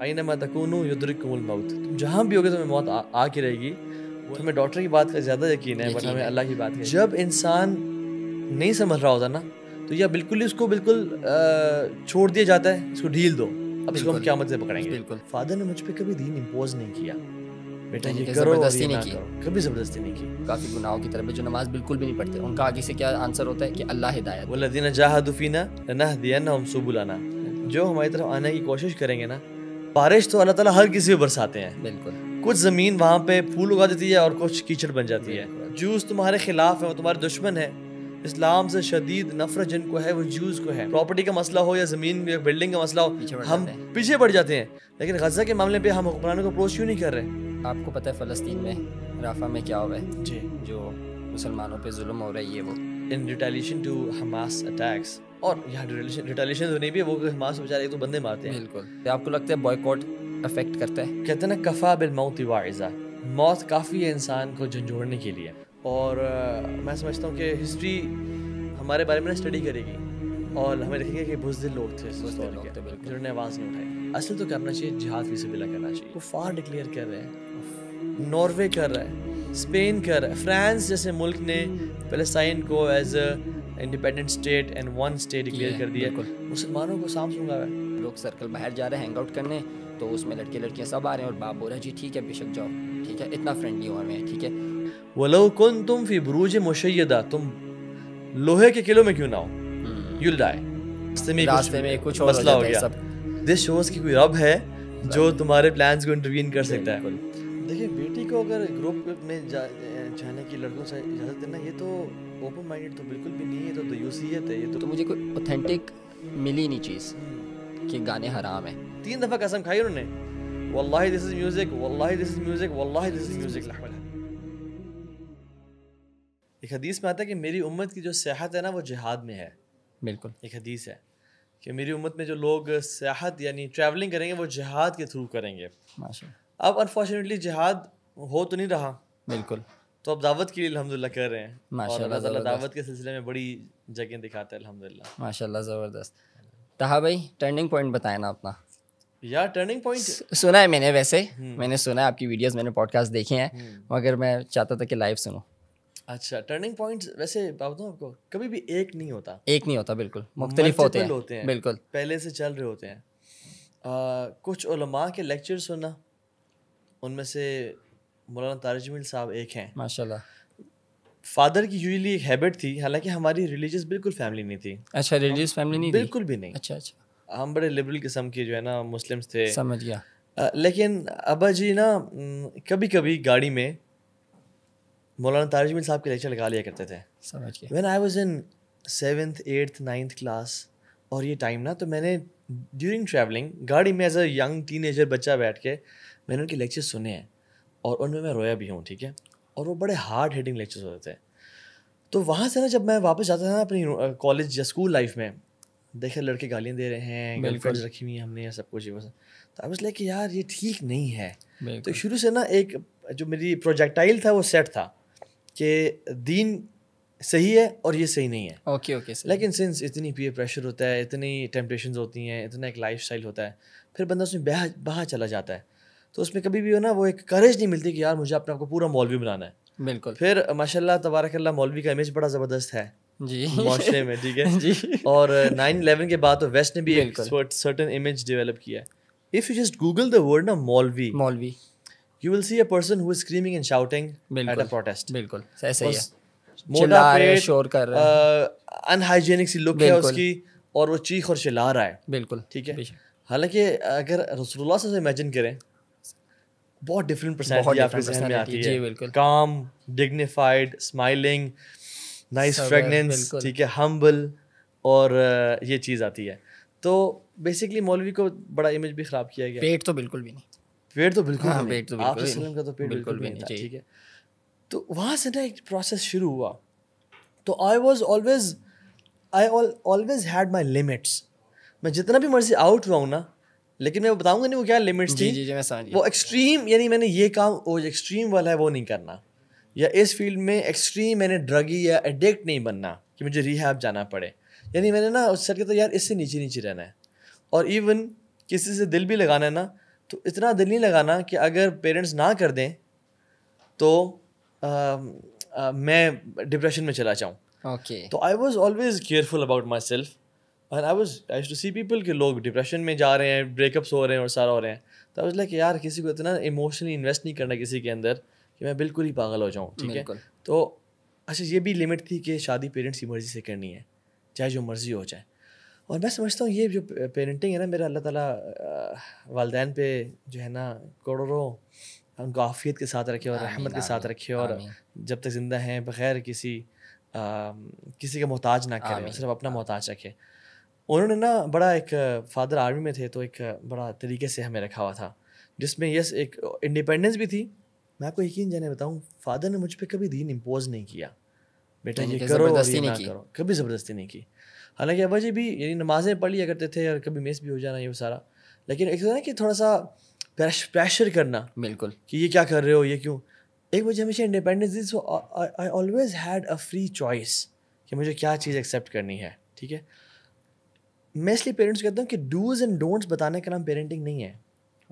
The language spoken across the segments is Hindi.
आइन मतकून युद्रिकमल मौत तुम जहाँ भी होगे तुम्हें मौत आ, के रहेगी हमें डॉक्टर की बात का ज़्यादा यकीन है बट हमें अल्लाह की बात जब इंसान नहीं समझ रहा होता ना तो यह बिल्कुल ही उसको बिल्कुल छोड़ दिया जाता है इसको ढील दो अब इसको हम क्या मत से पकड़ेंगे बिल्कुल फादर ने मुझ पर कभी दीन इम्पोज नहीं किया बेटा ये करो जबरदस्ती नहीं की कभी जबरदस्ती नहीं की काफी गुनाहों की तरफ जो नमाज बिल्कुल भी नहीं पढ़ते उनका आगे से क्या आंसर होता है कि अल्लाह हिदायत वो लदीना जाहदुफीना नहदियन्नहुम सुबुलाना जो हमारी तरफ आने की कोशिश करेंगे ना बारिश तो अल्लाह ताला हर किसी पर बरसाते हैं बिल्कुल कुछ ज़मीन वहाँ पे फूल उगा देती है और कुछ कीचड़ बन जाती है जूस तुम्हारे खिलाफ है वो तुम्हारे दुश्मन है इस्लाम से शदीद नफरत जिनको है वो जूस को है प्रॉपर्टी का मसला हो या ज़मीन या बिल्डिंग का मसला हो हम पीछे बढ़ जाते हैं लेकिन गजा के मामले पर हम हुक्मरानों को अप्रोच क्यों नहीं कर रहे आपको पता है फ़लस्तीन में राफा में क्या हुआ है जी जो मुसलमानों पर जुल्म हो रही है वो in retaliation to Hamas attacks और यहाँ रिटेलिएशन तो नहीं भी है वो हमास बेचारे एक तो बंदे मारते हैं बिल्कुल तो आपको लगता है बॉयकॉट अफेक्ट करता है कहते हैं ना कफा बिल मौत वाइजा मौत काफ़ी है इंसान को झंझोड़ने के लिए और uh, मैं समझता हूँ कि हिस्ट्री हमारे बारे में ना स्टडी करेगी और हमें देखेंगे कि बुजदिल लोग थे जिन्होंने आवाज़ नहीं उठाई असल तो करना चाहिए जिहाद भी से बिला करना चाहिए वो फार डिक्लेयर कर रहे हैं नॉर्वे कर रहे हैं स्पेन कर फ्रांस जैसे मुल्क ने पैलेस्टाइन को as a independent state and one state declare कर दिया मुसलमानों को सांप सूंगा है लोग सर्कल बाहर जा रहे हैं हैंग आउट करने तो उसमें लड़के लड़कियाँ सब आ रहे हैं और बाप बोल रहे है जी ठीक है बेशक जाओ ठीक है इतना फ्रेंडली हुआ मैं ठीक है वलो कन तुम फी बुरूज मुशैदा तुम लोहे के किलो में क्यों ना हो यू हम्म। डाई रास्ते में कुछ मसला हो गया दिस शोज की कोई रब है जो तुम्हारे प्लान्स को इंटरवीन कर सकता है को अगर ग्रुप में जाने की लड़कों से इजाज़त देना ये तो ओपन माइंडेड तो बिल्कुल भी नहीं है तो, तो है ये तो, तो मुझे कोई ऑथेंटिक मिली नहीं चीज़ हम्म। कि गाने हराम है तीन दफ़ा कसम खाई उन्होंने वल्लाह दिस इज़ म्यूज़िक वल्लाह दिस इज़ म्यूज़िक वल्लाह दिस इज़ म्यूज़िक एक हदीस में आता है कि मेरी उम्मत की जो सियाहत है ना वो जिहाद में है बिल्कुल एक हदीस है कि मेरी उम्मत में जो लोग सियाहत यानी ट्रैवलिंग करेंगे वो जिहाद के थ्रू करेंगे अब अनफॉर्चुनेटली जिहाद हो तो नहीं रहा बिल्कुल तो अब दावत के लिए अलहमदिल्ला कर रहे हैं माशा दावत, के सिलसिले में बड़ी जगह दिखाते हैं अलहमदिल्ला माशा ज़बरदस्त तहा भाई टर्निंग पॉइंट बताए ना अपना यार टर्निंग पॉइंट सुना है मैंने वैसे हम्म। मैंने सुना है आपकी वीडियोस मैंने पॉडकास्ट देखे हैं हम्म। मगर मैं चाहता था कि लाइव सुनो अच्छा टर्निंग पॉइंट वैसे बताऊँ आपको कभी भी एक नहीं होता एक नहीं होता बिल्कुल मुख्तलिफ होते हैं होते हैं बिल्कुल पहले से चल रहे होते हैं आ, कुछ के लेक्चर सुनना उनमें से मौलाना तारजमिल साहब एक हैं माशाल्लाह फादर की यूजली एक हैबिट थी हालांकि हमारी रिलीजियस बिल्कुल फैमिली नहीं थी अच्छा रिलीजियस फैमिली नहीं बिल्कुल भी नहीं अच्छा अच्छा हम बड़े लिबरल किस्म के जो है ना मुस्लिम्स थे समझ गया लेकिन अबा जी ना कभी कभी गाड़ी में मौलाना तारजमिल साहब के लेक्चर लगा लिया करते थे समझ गया when I was in seventh eighth ninth class और ये टाइम ना तो मैंने ड्यूरिंग ट्रैवलिंग गाड़ी में एज अ यंग टीन बच्चा बैठ के मैंने उनके लेक्चर सुने हैं और उनमें मैं रोया भी हूँ ठीक है और वो बड़े हार्ड हिटिंग लेक्चर्स होते थे तो वहाँ से ना जब मैं वापस जाता था ना अपनी कॉलेज या स्कूल लाइफ में देखे लड़के गालियाँ दे रहे हैं गर्लफ्रेंड रखी हुई हैं हमने या सब कुछ तो बस तो कि यार ये ठीक नहीं है तो शुरू से ना एक जो मेरी प्रोजेक्टाइल था वो सेट था कि दीन सही है और ये सही नहीं है ओके ओके लेकिन सिंस इतनी पीए प्रेशर होता है इतनी टेम्पटेशन होती हैं इतना एक लाइफ होता है फिर बंदा उसमें बहा चला जाता है तो उसमें कभी भी हो ना वो एक करेज नहीं मिलती कि यार मुझे अपने आपको पूरा मौलवी बनाना है बिल्कुल फिर माशाल्लाह तबारकल्ला मौलवी का इमेज बड़ा ज़बरदस्त है जी माशरे में ठीक है जी और नाइन इलेवन के बाद तो वेस्ट ने भी एक सर्टन इमेज डेवलप किया है if you just Google the word ना मौलवी मौलवी you will see a person who is screaming and shouting at a protest बिल्कुल ऐसे ही है मोटा पेट शोर कर रहा है अनहाइजेनिक सी लुक है उसकी और वो चीख और चिल्ला रहा है बिल्कुल ठीक है हालांकि अगर रसूलुल्लाह से इमेजिन करें बहुत डिफरेंट पर्सनैलिटी आपकी जहन में आती है काम डिग्निफाइड स्माइलिंग नाइस फ्रेगनेंस ठीक है हम्बल और uh, ये चीज़ आती है तो बेसिकली मौलवी को बड़ा इमेज भी ख़राब किया गया पेट तो बिल्कुल भी नहीं पेट तो बिल्कुल हाँ, पेट तो बिल्कुल का तो पेट बिल्कुल भी नहीं ठीक है तो वहाँ से ना एक प्रोसेस शुरू हुआ तो I was always I always had my limits मैं जितना भी मर्जी आउट हुआ हूँ ना लेकिन मैं बताऊंगा नहीं वो क्या लिमिट्स थी जी जी मैं समझ वो एक्सट्रीम यानी मैंने ये काम वो एक्सट्रीम वाला है वो नहीं करना या इस फील्ड में एक्सट्रीम मैंने ड्रगी या एडिक्ट नहीं बनना कि मुझे रिहैब जाना पड़े यानी मैंने ना उस सर के तो यार इससे नीचे नीचे रहना है और इवन किसी से दिल भी लगाना है ना तो इतना दिल नहीं लगाना कि अगर पेरेंट्स ना कर दें तो आ, आ, मैं डिप्रेशन में चला जाऊँ ओके तो I was always careful about myself and I was I to see people के लोग डिप्रेशन में जा रहे हैं ब्रेकअप्स हो रहे हैं और सारा हो रहे हैं तो आई लाइक यार किसी को इतना इमोशनली इन्वेस्ट नहीं करना किसी के अंदर कि मैं बिल्कुल ही पागल हो जाऊँ ठीक है तो अच्छा ये भी लिमिट थी कि शादी पेरेंट्स की मर्ज़ी से करनी है चाहे जो मर्ज़ी हो जाए और मैं समझता हूँ ये जो पेरेंटिंग है ना मेरा अल्लाह ताला वालदेन पे जो है ना करोड़ों उनको आफियत के साथ रखे और रहमत के साथ रखे और जब तक ज़िंदा हैं बग़ैर किसी आ, किसी का मोहताज ना करें सिर्फ अपना मोहताज रखे उन्होंने ना बड़ा एक फादर आर्मी में थे तो एक बड़ा तरीके से हमें रखा हुआ था जिसमें यस एक इंडिपेंडेंस भी थी मैं आपको यकीन जाने बताऊँ फादर ने मुझ पर कभी दीन इम्पोज नहीं किया बेटा ये करो ये ना करो कभी ज़बरदस्ती नहीं की हालांकि अबा जी भी यानी नमाज़ें पढ़ लिया करते थे और कभी मेस भी हो जाना ये सारा लेकिन एक तो ना कि थोड़ा सा प्रेशर करना बिल्कुल कि ये क्या कर रहे हो ये क्यों एक मुझे हमेशा इंडिपेंडेंस दी so I always had a free choice कि मुझे क्या चीज़ एक्सेप्ट करनी है ठीक है मैं इसलिए पेरेंट्स कहता हूँ कि डूज एंड डोंट्स बताने का नाम पेरेंटिंग नहीं है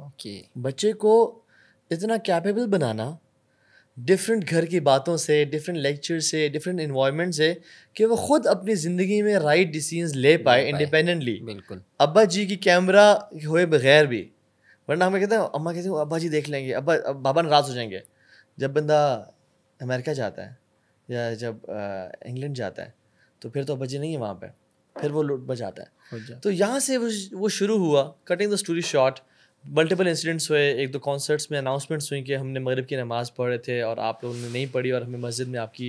ओके okay. बच्चे को इतना कैपेबल बनाना डिफरेंट घर की बातों से डिफरेंट लेक्चर से डिफरेंट इन्वायरमेंट से कि वो खुद अपनी ज़िंदगी में राइट डिसीजंस ले पाए इंडिपेंडेंटली बिल्कुल अब्बा जी की कैमरा हुए बगैर भी वरना हमें कहते हैं अम्मा कहते हैं अब्बा जी देख लेंगे अब्बा अब बाबा नाराज़ हो जाएंगे जब बंदा अमेरिका जाता है या जब इंग्लैंड जाता है तो फिर तो अब्बा जी नहीं है वहाँ पर फिर वो बजाता है तो यहाँ से वो वो शुरू हुआ cutting the story short multiple incidents हुए एक दो कॉन्सर्ट्स में अनाउंसमेंट्स हुई कि हमने मगरब की नमाज़ पढ़े थे और आप लोगों ने नहीं पढ़ी और हमें मस्जिद में आपकी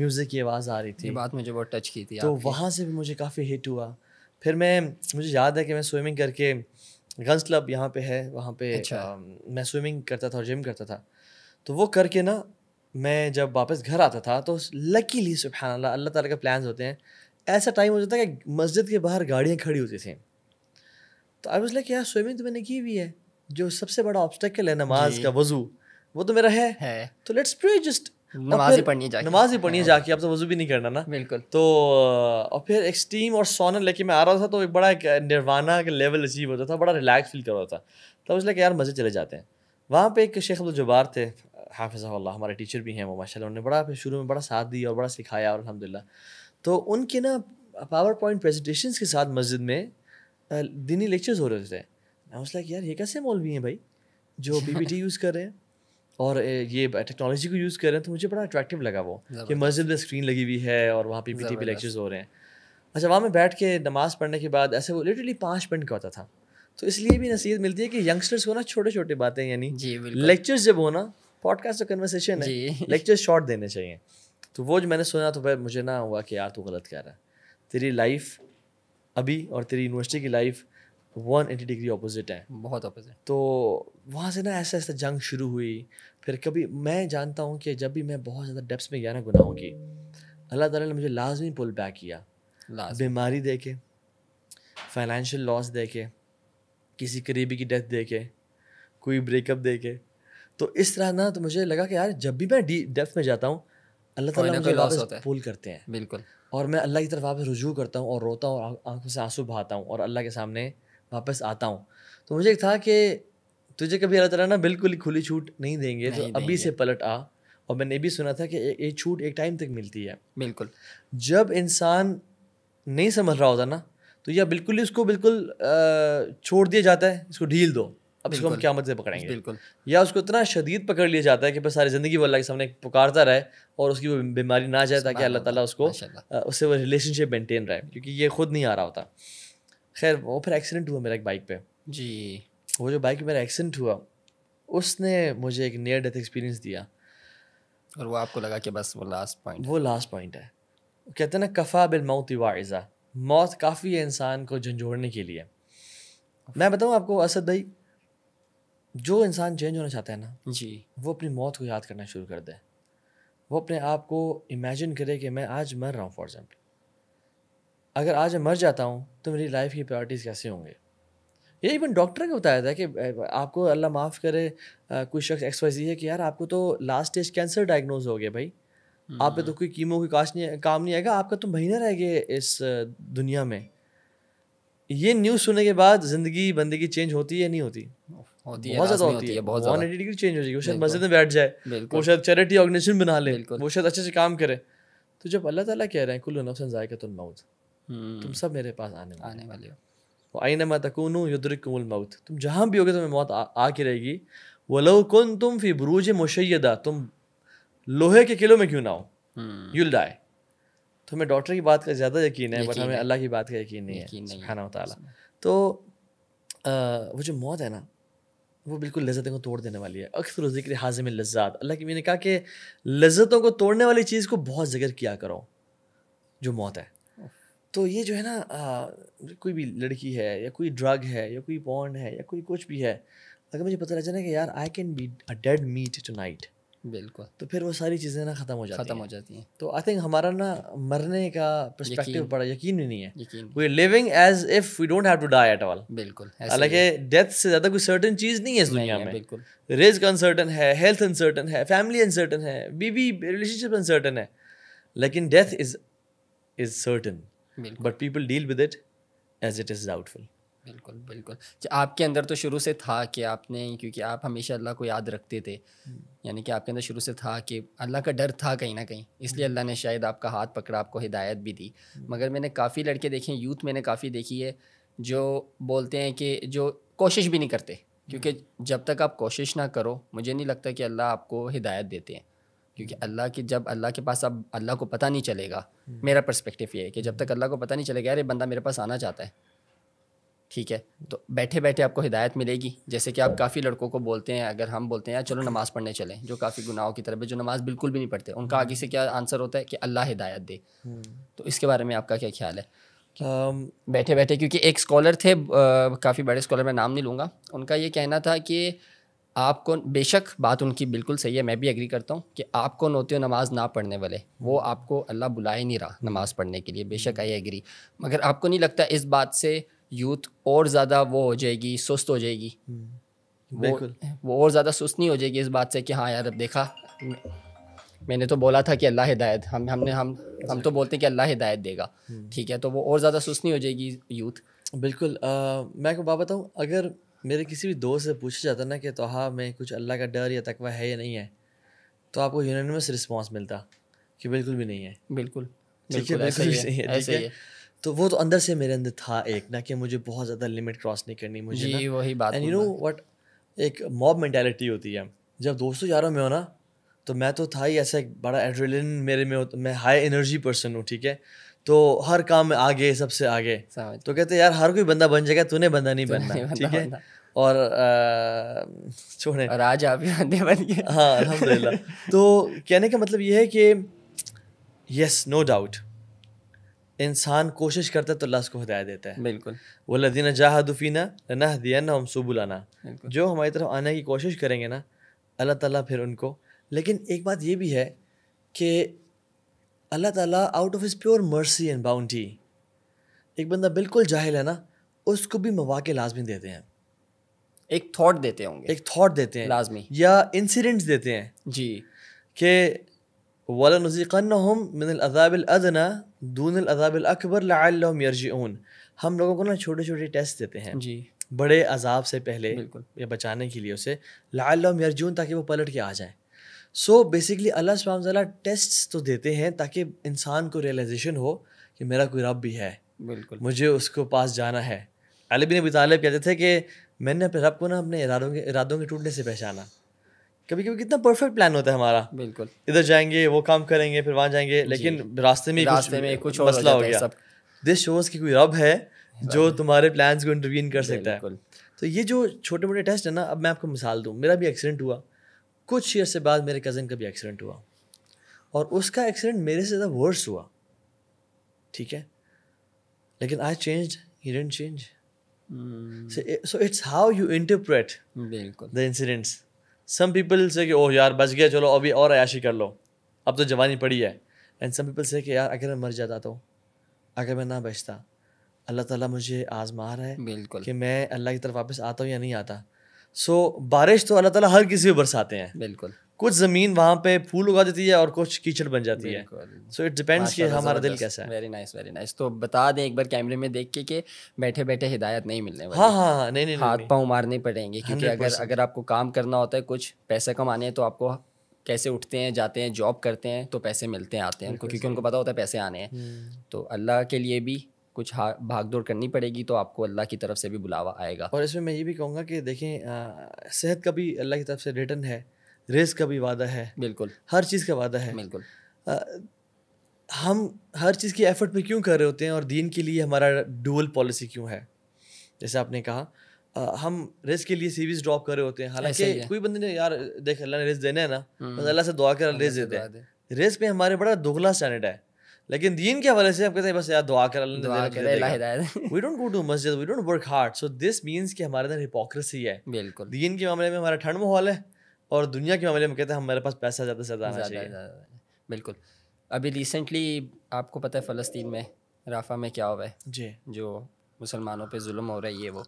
म्यूज़िक की आवाज़ आ रही थी बात मुझे बहुत टच की थी तो वहाँ से भी मुझे काफ़ी हिट हुआ फिर मैं मुझे याद है कि मैं स्विमिंग करके गर्ल्स क्लब यहाँ पे है वहाँ पे अच्छा। आ, मैं स्विमिंग करता था और जिम करता था तो वो करके ना मैं जब वापस घर आता था तो लकीली सुबह अल्लाह अल्लाह ताला के प्लान्स होते हैं ऐसा टाइम हो जाता है कि मस्जिद के बाहर गाड़ियाँ खड़ी होती थी तो आई वॉज लाइक यार स्विमिंग तो मैंने की हुई है जो सबसे बड़ा ऑब्स्टेकल है नमाज का वजू वो तो मेरा है, है। तो लेट्स प्रे जस्ट नमाज ही पढ़नी जाके नमाज ही पढ़नी है जाके हाँ। अब तो वजू भी नहीं करना ना बिल्कुल तो और फिर एक्सट्रीम और सोनर लेके मैं आ रहा था तो एक बड़ा एक निर्वाणा का लेवल अचीव होता था बड़ा रिलैक्स फील कर रहा था तो उसने कहा यार मज़े चले जाते हैं वहाँ पे एक शेख अब्दुल थे हाफिज़ा हमारे टीचर भी हैं वो माशा उन्होंने बड़ा फिर शुरू में बड़ा साथ दिया और बड़ा सिखाया और अलहमदिल्ला तो उनके ना पावर पॉइंट प्रेजेंटेशन के साथ मस्जिद में दिनी लेक्चर्स हो रहे थे उस लाइक यार ये कैसे मौलवी हैं भाई जो पी यूज़ कर रहे हैं और ये टेक्नोलॉजी को यूज़ कर रहे हैं तो मुझे बड़ा अट्रैक्टिव लगा वो कि मस्जिद में स्क्रीन लगी हुई है और वहाँ पी पी लेक्चर्स हो रहे हैं अच्छा वहाँ में बैठ के नमाज़ पढ़ने के बाद ऐसे वो लिटरली पाँच मिनट का होता था तो इसलिए भी नसीहत मिलती है कि यंगस्टर्स को ना छोटे छोटे बातें यानी लेक्चर्स जब हो ना पॉडकास्ट और कन्वर्सेशन है लेक्चर्स शॉर्ट देने चाहिए तो वो जो मैंने सुना तो फिर मुझे ना हुआ कि यार तू गलत कह रहा है तेरी लाइफ अभी और तेरी यूनिवर्सिटी की life one eighty degree opposite है बहुत अपोजिट तो वहाँ से ना ऐसा ऐसा जंग शुरू हुई फिर कभी मैं जानता हूँ कि जब भी मैं बहुत ज़्यादा डेप्स में गया ना गुनाहों की अल्लाह ताला ने मुझे लाजमी पुल बैक किया बीमारी दे के फाइनेंशियल लॉस दे के किसी करीबी की डेथ दे के कोई ब्रेकअप दे के तो इस तरह ना तो मुझे लगा कि यार जब भी मैं डी डेप्थ में जाता हूँ अल्लाह ताला मुझे वापस पुल करते हैं बिल्कुल और मैं अल्लाह की तरफ वापस रुजू करता हूँ और रोता हूँ और आंखों से आंसू बहाता हूँ और अल्लाह के सामने वापस आता हूँ तो मुझे एक था कि तुझे कभी अल्लाह ताला ना बिल्कुल ही खुली छूट नहीं देंगे तो नहीं तो अभी से पलट आ और मैंने भी सुना था कि ये छूट एक टाइम तक मिलती है बिल्कुल जब इंसान नहीं समझ रहा होता ना तो यह बिल्कुल ही उसको बिल्कुल छोड़ दिया जाता है इसको ढील दो अब इसको हम क्या मत से पकड़ेंगे बिल्कुल या उसको इतना शदीद पकड़ लिया जाता है कि बस सारी ज़िंदगी वो अल्लाह के सामने पुकारता रहे और उसकी वो बीमारी ना जाए ताकि अल्लाह ताला उसको उससे वो रिलेशनशिप मेंटेन रहे क्योंकि ये खुद नहीं आ रहा होता खैर वो फिर एक्सीडेंट हुआ मेरा एक बाइक पे जी वो जो बाइक मेरा एक्सीडेंट हुआ उसने मुझे एक नियर डेथ एक्सपीरियंस दिया और वो आपको लगा कि बस वो लास्ट पॉइंट वो लास्ट पॉइंट है कहते हैं ना कफ़ा बिल मौत वाइज़ा मौत काफ़ी है इंसान को झंझोड़ने के लिए मैं बताऊँ आपको असद भाई जो इंसान चेंज होना चाहता है ना जी वो अपनी मौत को याद करना शुरू कर दे वो अपने आप को इमेजिन करे कि मैं आज मर रहा हूँ फॉर एग्ज़ाम्पल अगर आज मैं मर जाता हूँ तो मेरी लाइफ की प्रायोरिटीज़ कैसे होंगे ये इवन डॉक्टर ने बताया था कि आपको अल्लाह माफ़ करे कोई शख्स वाई है कि यार आपको तो लास्ट स्टेज कैंसर डायग्नोज हो गया भाई आप पे तो हम्म। कोई कीमो की काश नहीं काम नहीं आएगा आपका तो महीना रह गए इस दुनिया में ये न्यूज़ सुनने के बाद ज़िंदगी बंदगी चेंज होती है नहीं होती होती है काम करे तो जब अल्लाह ताला कह रहे हैं कुल मौत हम्म। तुम सब मेरे पास आने आने वाले हो मौत तुम भी होगे तुम्हें मौत आ के रहेगी वलो तुम फी तुम लोहे के किलो में क्यों ना हो यूल हम्म। डाई तो हमें डॉक्टर की बात का ज़्यादा यकीन है बट हमें अल्लाह की बात का यकीन नहीं है खाना तो वो जो मौत है ना वो बिल्कुल लज्जतों को तोड़ देने वाली है अक्सर जिक्र हाजिम लज्जात अल्लाह की मैंने कहा कि लज्जतों को तोड़ने वाली चीज़ को बहुत जिक्र किया करो जो मौत है तो ये जो है ना कोई भी लड़की है या कोई ड्रग है या कोई पॉन्ड है या कोई कुछ भी है अगर मुझे पता चला कि यार I can be a dead meat tonight बिल्कुल तो फिर वो सारी चीज़ें ना ख़त्म हो जाती ख़त्म हो जाती हैं तो आई थिंक हमारा ना मरने का परस्पेक्टिव बड़ा यकीन भी नहीं है we living as if we don't have to die at all बिल्कुल हालांकि डेथ से ज़्यादा कोई सर्टन चीज़ नहीं है इस दुनिया में बिल्कुल रिस्क अनसर्टन है हेल्थ अनसर्टन है फैमिली अनसर्टन है बीबी रिलेशनशिप अनसर्टन है लेकिन death is is certain but people deal with it as it is doubtful बिल्कुल बिल्कुल अच्छा, आपके अंदर तो शुरू से था कि आपने क्योंकि आप हमेशा अल्लाह को याद रखते थे हम्म। यानी कि आपके अंदर शुरू से था कि अल्लाह का डर था कहीं ना कहीं इसलिए हम्म। अल्लाह ने शायद आपका हाथ पकड़ा आपको हिदायत भी दी हम्म। मगर मैंने काफ़ी लड़के देखे हैं यूथ मैंने काफ़ी देखी है जो बोलते हैं कि जो कोशिश भी नहीं करते क्योंकि जब तक आप कोशिश ना करो मुझे नहीं लगता कि अल्लाह आपको हिदायत देते हैं क्योंकि अल्लाह के जब अल्लाह के पास अब अल्लाह को पता नहीं चलेगा मेरा पर्सपेक्टिव ये है कि जब तक अल्लाह को पता नहीं चलेगा अरे बंदा मेरे पास आना चाहता है ठीक है तो बैठे बैठे आपको हिदायत मिलेगी जैसे कि आप काफ़ी लड़कों को बोलते हैं अगर हम बोलते हैं यार चलो नमाज़ पढ़ने चलें जो काफ़ी गुनाहों की तरफ है जो नमाज़ बिल्कुल भी नहीं पढ़ते उनका आगे से क्या आंसर होता है कि अल्लाह हिदायत दे हम्म। तो इसके बारे में आपका क्या ख्याल है बैठे बैठे क्योंकि एक स्कॉलर थे काफ़ी बड़े स्कॉलर मैं नाम नहीं लूँगा उनका ये कहना था कि आपको बेशक बात उनकी बिल्कुल सही है मैं भी एग्री करता हूँ कि आपको नोते नमाज़ ना पढ़ने वाले वो आपको अल्लाह बुला ही नहीं रहा नमाज़ पढ़ने के लिए बेशक आई हम्म। एग्री मगर आपको नहीं लगता इस बात से यूथ और ज़्यादा वो हो जाएगी सुस्त हो जाएगी हम्म, वो वो और ज़्यादा सुस्त नहीं हो जाएगी इस बात से कि हाँ यार अब देखा मैंने तो बोला था कि अल्लाह हिदायत हम हमने हम हम तो बोलते हैं कि अल्लाह हिदायत देगा हम्म। ठीक है तो वो और ज़्यादा सुस्त नहीं हो जाएगी यूथ बिल्कुल आ, मैं को बात बताऊँ अगर मेरे किसी भी दोस्त से पूछा जाता ना कि तो हाँ में कुछ अल्लाह का डर या तकवा है या नहीं है तो आपको यूनानिमस रिस्पॉन्स मिलता कि बिल्कुल भी नहीं है बिल्कुल ठीक है बिल्कुल भी है तो वो तो अंदर से मेरे अंदर था एक ना कि मुझे बहुत ज़्यादा लिमिट क्रॉस नहीं करनी मुझे जी वही बात एंड यू नो वट एक मॉब मेंटेलिटी होती है जब दोस्तों यारों में हो ना तो मैं तो था ही ऐसा एक बड़ा एड्रिलिन मेरे में होता मैं हाई एनर्जी पर्सन हूँ ठीक है तो हर काम में आगे सबसे आगे तो कहते यार हर कोई बंदा बन जाएगा तूने बंदा नहीं बनना ठीक है और छोड़े और आज आप बंदे बन गए हाँ अलहमदिल्ला तो कहने का मतलब ये है कि यस नो डाउट इंसान कोशिश करता है तो अल्लाह उसको हदायत देता है बिल्कुल वो लदीना जाहदुफीना दिया हदीना हम सुबुलाना जो हमारी तरफ आने की कोशिश करेंगे ना अल्लाह ताला फिर उनको लेकिन एक बात ये भी है कि अल्लाह ताला out of his pure mercy and boundary एक बंदा बिल्कुल जाहिल है ना उसको भी मौाक़े लाजमी देते हैं एक थाट देते होंगे एक थाट देते हैं लाजमी या इंसिडेंट्स देते हैं जी के वाला नजीक़न हम अदना दून अजाब अकबर लाम यरजून हम लोगों को ना छोटे छोटे टेस्ट देते हैं जी बड़े अजाब से पहले या बचाने के लिए उसे लाम यरजून ताकि वो पलट के आ जाए सो बेसिकली अल्लाह सुबह टेस्ट तो देते हैं ताकि इंसान को रियलाइजेशन हो कि मेरा कोई रब भी है बिल्कुल मुझे उसको पास जाना है अलबिन बिन अबी कहते थे कि मैंने अपने रब को ना अपने इरादों के इरादों के टूटने से पहचाना कभी कभी कितना परफेक्ट प्लान होता है हमारा बिल्कुल इधर जाएंगे वो काम करेंगे फिर वहाँ जाएंगे लेकिन रास्ते में रास्ते में कुछ मसला हो गया दिस शोज की कोई रब है जो तुम्हारे प्लान्स को इंटरवीन कर सकता है तो ये जो छोटे मोटे टेस्ट है ना अब मैं आपको मिसाल दूँ मेरा भी एक्सीडेंट हुआ कुछ ईयर से बाद मेरे कज़न का भी एक्सीडेंट हुआ और उसका एक्सीडेंट मेरे से ज़्यादा वर्स हुआ ठीक है लेकिन I change he didn't change so it's how you interpret the incidents some people say कि ओह यार बच गया चलो अभी और अयाशी कर लो अब तो जवानी पड़ी है एंड सम पीपल से कि यार अगर मैं मर जाता तो अगर मैं ना बचता अल्लाह ताला मुझे आजमा रहा है बिल्कुल कि मैं अल्लाह की तरफ वापस आता हूँ या नहीं आता सो so, बारिश तो अल्लाह ताला हर किसी पर बरसाते हैं बिल्कुल कुछ ज़मीन वहाँ पे फूल उगा देती है और कुछ कीचड़ बन जाती है सो इट डिपेंड्स कि हमारा दिल कैसा है वेरी नाइस वेरी नाइस तो बता दें एक बार कैमरे में देख के कि बैठे बैठे हिदायत नहीं मिलने वाली हाँ हाँ, हाँ नहीं नहीं हाथ पाँव मारने पड़ेंगे क्योंकि अगर अगर आपको काम करना होता है कुछ पैसे कमाने हैं तो आपको कैसे उठते हैं जाते हैं जॉब करते हैं तो पैसे मिलते हैं आते हैं उनको क्योंकि उनको पता होता है पैसे आने हैं हम्म। तो अल्लाह के लिए भी कुछ भाग दौड़ करनी पड़ेगी तो आपको अल्लाह की तरफ से भी बुलावा आएगा और इसमें मैं ये भी कहूँगा कि देखें सेहत का भी अल्लाह की तरफ से रिटर्न है रेस का भी वादा है बिल्कुल हर चीज़ का वादा है बिल्कुल आ, हम हर चीज़ की एफर्ट पे क्यों कर रहे होते हैं और दीन के लिए हमारा डुअल पॉलिसी क्यों है जैसे आपने कहा आ, हम रेस के लिए सीरीज ड्रॉप कर रहे होते हैं हालांकि कोई बंदे ने यार देख अल्लाह ने रेस देना है ना हम्म। बस अल्लाह से दुआ कर रेस दे दे रेस पे हमारे बड़ा दोगला स्टैंडर्ड है लेकिन दीन के हवाले से आप कहते हैं बस यार दुआ कर अल्लाह वी डोंट गो टू मस्जिद we don't work hard so this means कि हमारे अंदर हिपोक्रेसी है बिल्कुल दीन के मामले में हमारा ठंड माहौल है और दुनिया के मामले में कहते हैं हमारे पास पैसा ज़्यादा से ज़्यादा आना चाहिए बिल्कुल अभी रिसेंटली आपको पता है फ़लस्तीन में राफा में क्या हुआ है जी जो मुसलमानों पे जुल्म हो रही है वो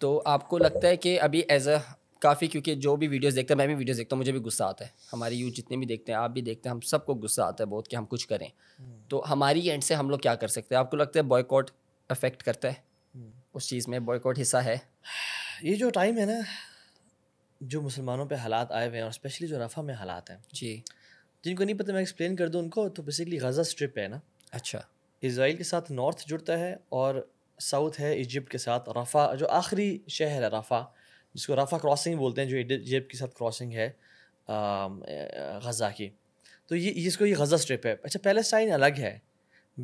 तो आपको लगता है कि अभी एज अ काफ़ी क्योंकि जो भी वीडियोस देखते हैं मैं भी वीडियोस देखता हूँ मुझे भी गुस्सा आता है हमारे यूथ जितने भी देखते हैं आप भी देखते हैं हम सबको गुस्सा आता है बहुत कि हम कुछ करें हम्म। तो हमारी एंड से हम लोग क्या कर सकते हैं आपको लगता है बॉयकॉट अफेक्ट करता है हम्म। उस चीज़ में बॉयकॉट हिस्सा है ये जो टाइम है ना जो मुसलमानों पे हालात आए हुए हैं और स्पेशली जो रफ़ा में हालात हैं जी जिनको नहीं पता मैं एक्सप्लेन कर दूँ उनको तो बेसिकली गज़ा स्ट्रिप है ना अच्छा इसराइल के साथ नॉर्थ जुड़ता है और साउथ है इजिप्ट के साथ रफ़ा जो आखिरी शहर है रफ़ा जिसको रफ़ा क्रॉसिंग बोलते हैं जो इजिप्ट के साथ क्रॉसिंग है गज़ा की तो ये इसको ये गज़ा स्ट्रिप है अच्छा पैलेस्टाइन अलग है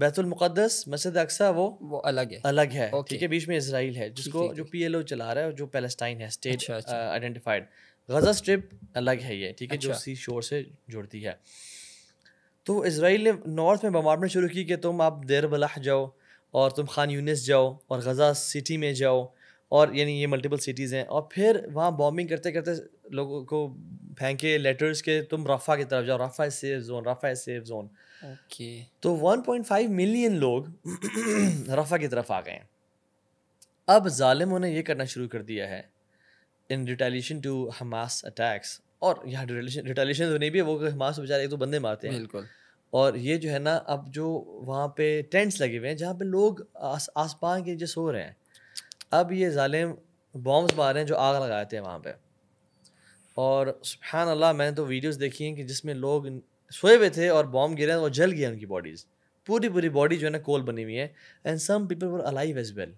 बैतुलमक़दस मस्जिद अक्सा वो वो अलग है अलग है ठीक है बीच में इसराइल है जिसको जो पी एल ओ चला रहा है जो पेलेस्टाइन है स्टेट आइडेंटिफाइड गज़ा स्ट्रिप अलग है ये ठीक है जो सी अच्छा। शोर से जुड़ती है तो इसराइल ने नॉर्थ में बमारना शुरू की कि तुम आप देर बलाह जाओ और तुम खान यूनिस जाओ और गज़ा सिटी में जाओ और यानी ये मल्टीपल सिटीज़ हैं और फिर वहाँ बॉम्बिंग करते करते लोगों को फेंके लेटर्स के तुम रफ़ा की तरफ जाओ Rafah safe zone Rafah safe zone okay तो 1.5 मिलियन लोग रफा की तरफ आ गए हैं अब ालिमों ने यह करना शुरू कर दिया है in retaliation to Hamas attacks और यहाँ रिटेलीशन तो नहीं भी है वो हमास बेचारे एक तो बंदे मारते हैं बिल्कुल और ये जो है ना अब जो वहाँ पे टेंट्स लगे हुए हैं जहाँ पे लोग आस आस पास के जो सो रहे हैं अब ये ालिम बॉम्ब्स मार रहे हैं जो आग लगाते हैं वहाँ पे और सुबहान अल्लाह मैंने तो वीडियोस देखी हैं कि जिसमें लोग सोए हुए थे और बॉम्ब गिरे और जल गया उनकी बॉडीज पूरी पूरी बॉडी जो है ना कोल बनी हुई है and some people were alive as well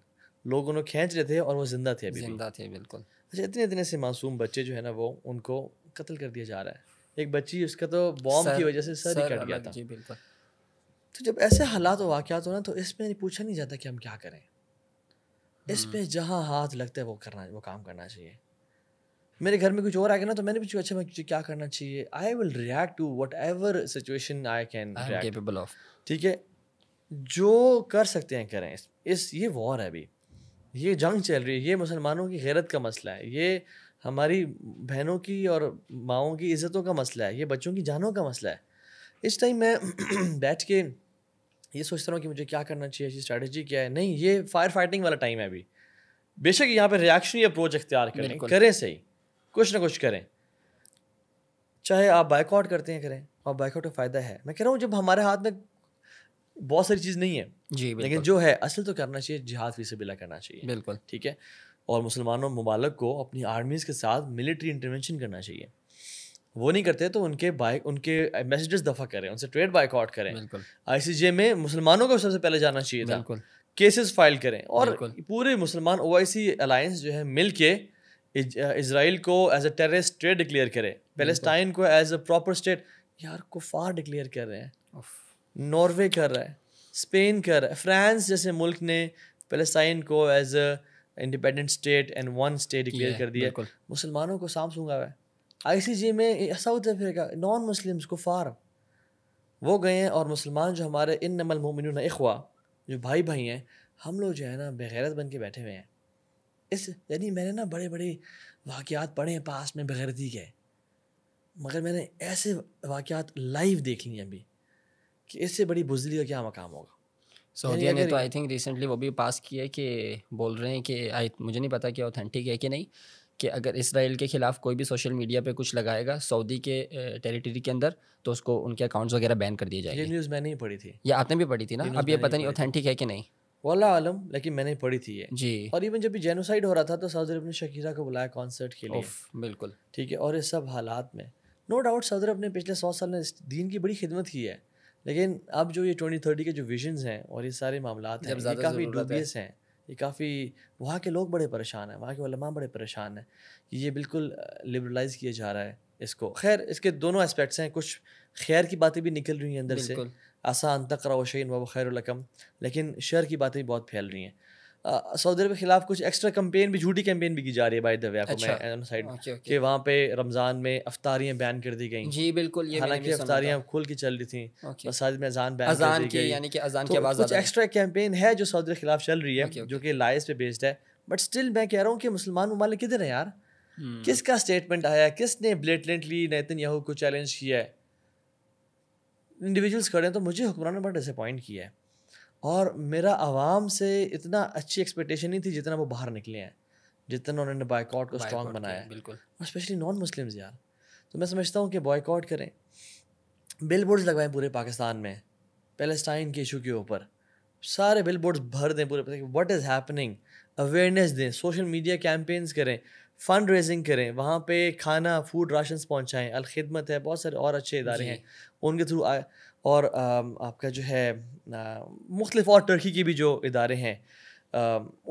लोग उन्हें खींच रहे थे और वो जिंदा थे अभी जिंदा थे बिल्कुल अच्छा इतने इतने से मासूम बच्चे जो है ना वो उनको कत्ल कर दिया जा रहा है एक बच्ची उसका तो बॉम्ब की वजह से सर ही कट गया था जी बिल्कुल तो जब ऐसे हालात और हो ना तो इसमें पूछा नहीं जाता कि हम क्या करें इस पर हम्म। जहाँ हाथ लगता है वो करना वो काम करना चाहिए मेरे घर में कुछ और आ गया ना तो मैंने पूछा अच्छा मैं क्या करना चाहिए I will react to whatever situation I can capable of ठीक है जो कर सकते हैं करें इस, इस ये वॉर है अभी ये जंग चल रही है ये मुसलमानों की गैरत का मसला है ये हमारी बहनों की और माओं की इज़्ज़तों का मसला है ये बच्चों की जानों का मसला है इस टाइम मैं बैठ के ये सोचता रहा हूँ कि मुझे क्या करना चाहिए ऐसी स्ट्रैटेजी क्या है नहीं ये फायर फाइटिंग वाला टाइम है अभी बेशक यहाँ पे या अप्रोच अख्तियार करें करें सही कुछ ना कुछ करें चाहे आप बाइकआउट करते हैं करें और बाइकआउट का फ़ायदा है मैं कह रहा हूँ जब हमारे हाथ में बहुत सारी चीज़ नहीं है जी लेकिन जो है असल तो करना चाहिए जिहाद फी से बिला करना चाहिए बिल्कुल ठीक है और मुसलमानों ममालक को अपनी आर्मीज़ के साथ मिलिट्री इंटरवेंशन करना चाहिए वो नहीं करते तो उनके बाइक उनके मैसेजेस दफ़ा करें उनसे ट्रेड बाइकआउट करें आईसीजे में मुसलमानों को सबसे पहले जाना चाहिए था केसेस फाइल करें और पूरे मुसलमान ओ आई सी अलायंस जो है मिल के इसराइल को as a terrorist state declare करे पेलेस्टाइन को एज अ प्रॉपर स्टेट यार कुफार डिक्लेयर कर रहे हैं नॉर्वे कर रहा है स्पेन कर रहा है फ्रांस जैसे मुल्क ने पेलेस्टाइन को as a independent state and one state declare कर दिया मुसलमानों को सांप सूंगा हुआ है जी में साउथ अफ्रीका नॉन मुस्लिम्स कुफार वो गए हैं और मुसलमान जो हमारे इन नमल मोमिन इखवा जो भाई भाई हैं हम लोग जो है ना बेगैरत बन के बैठे हुए हैं इस यानी मैंने ना बड़े बड़े वाक़ात पढ़े हैं पास में बगैरती गए मगर मैंने ऐसे वाक़ात लाइव देख लिए अभी कि इससे बड़ी बुजली का क्या मकाम होगा सऊदीया ने तो आई थिंक रिसेंटली वो भी पास किया है कि बोल रहे हैं कि आई मुझे नहीं पता कि ऑथेंटिक है कि नहीं कि अगर इसराइल के ख़िलाफ़ कोई भी सोशल मीडिया पे कुछ लगाएगा सऊदी के टेरिटरी के अंदर तो उसको उनके अकाउंट्स वगैरह बैन कर दिए जाएंगे ये न्यूज़ मैंने ही पढ़ी थी या आपने भी पढ़ी थी ना अब ये पता नहीं ऑथेंटिक है कि नहीं वाला आलम लेकिन मैंने पढ़ी थी ये जी और इवन जब भी जेनोसाइड हो रहा था तो सऊदी अरब ने शकीरा को बुलाया कॉन्सर्ट के लिए बिल्कुल ठीक है और इस सब हालात में नो डाउट सऊदी अरब ने पिछले सौ साल में दीन की बड़ी खिदमत की है लेकिन अब जो ये ट्वेंटी थर्टी के जो विजन हैं और ये सारे मामला हैं ये काफ़ी डूबियस हैं ये काफ़ी वहाँ के लोग बड़े परेशान हैं वहाँ के वलमा बड़े परेशान हैं कि ये बिल्कुल लिबरलाइज किया जा रहा है इसको खैर इसके दोनों एस्पेक्ट्स हैं कुछ खैर की बातें भी निकल रही हैं अंदर से आसान तकरा वशीन वब खैर लकम लेकिन शहर की बातें बहुत फैल रही हैं सऊदी अरब के खिलाफ कुछ एक्स्ट्रा कम्पेन भी झूठी कैंपेन भी की जा रही है बाई दाइड साइड कि वहाँ पे रमज़ान में अफ्तारियाँ बैन कर दी गई जी बिल्कुल ये हालांकि अफ्तारियाँ खुल के चल रही थी मसाजिद में अजान बैन अजान की यानी कि अजान तो की आवाज़ कुछ एक्स्ट्रा कैंपेन है जो सऊदी के खिलाफ चल रही है जो कि लाइस पे बेस्ड है बट स्टिल मैं कह रहा हूँ कि मुसलमान ममालिक किधर है यार hmm। किसका स्टेटमेंट आया किसने ब्लेटलेंटली नितिन याहू को चैलेंज किया है इंडिविजुअल्स खड़े हैं तो मुझे हुक्मरान ने बड़ा डिसअपॉइंट किया है और मेरा आवाम से इतना अच्छी एक्सपेक्टेशन नहीं थी जितना वो बाहर निकले हैं जितना उन्होंने बॉयकॉट को स्ट्रॉन्ग बनाया बिल्कुल और स्पेशली नॉन मुस्लिम्स यार तो मैं समझता हूँ कि बॉयकॉट करें बिल बोर्ड्स लगवाएं पूरे पाकिस्तान में पेलेस्टाइन के इशू के ऊपर सारे बिल बोर्ड्स भर दें पूरे वट इज़ हैपनिंग अवेयरनेस दें सोशल मीडिया कैंपेन्स करें फंड रेजिंग करें वहाँ पे खाना फूड राशन पहुँचाएँ अलखिदमत है बहुत सारे और अच्छे इदारे हैं उनके थ्रू आए और आपका जो है मुख्तलिफ और टर्की के भी जो इदारे हैं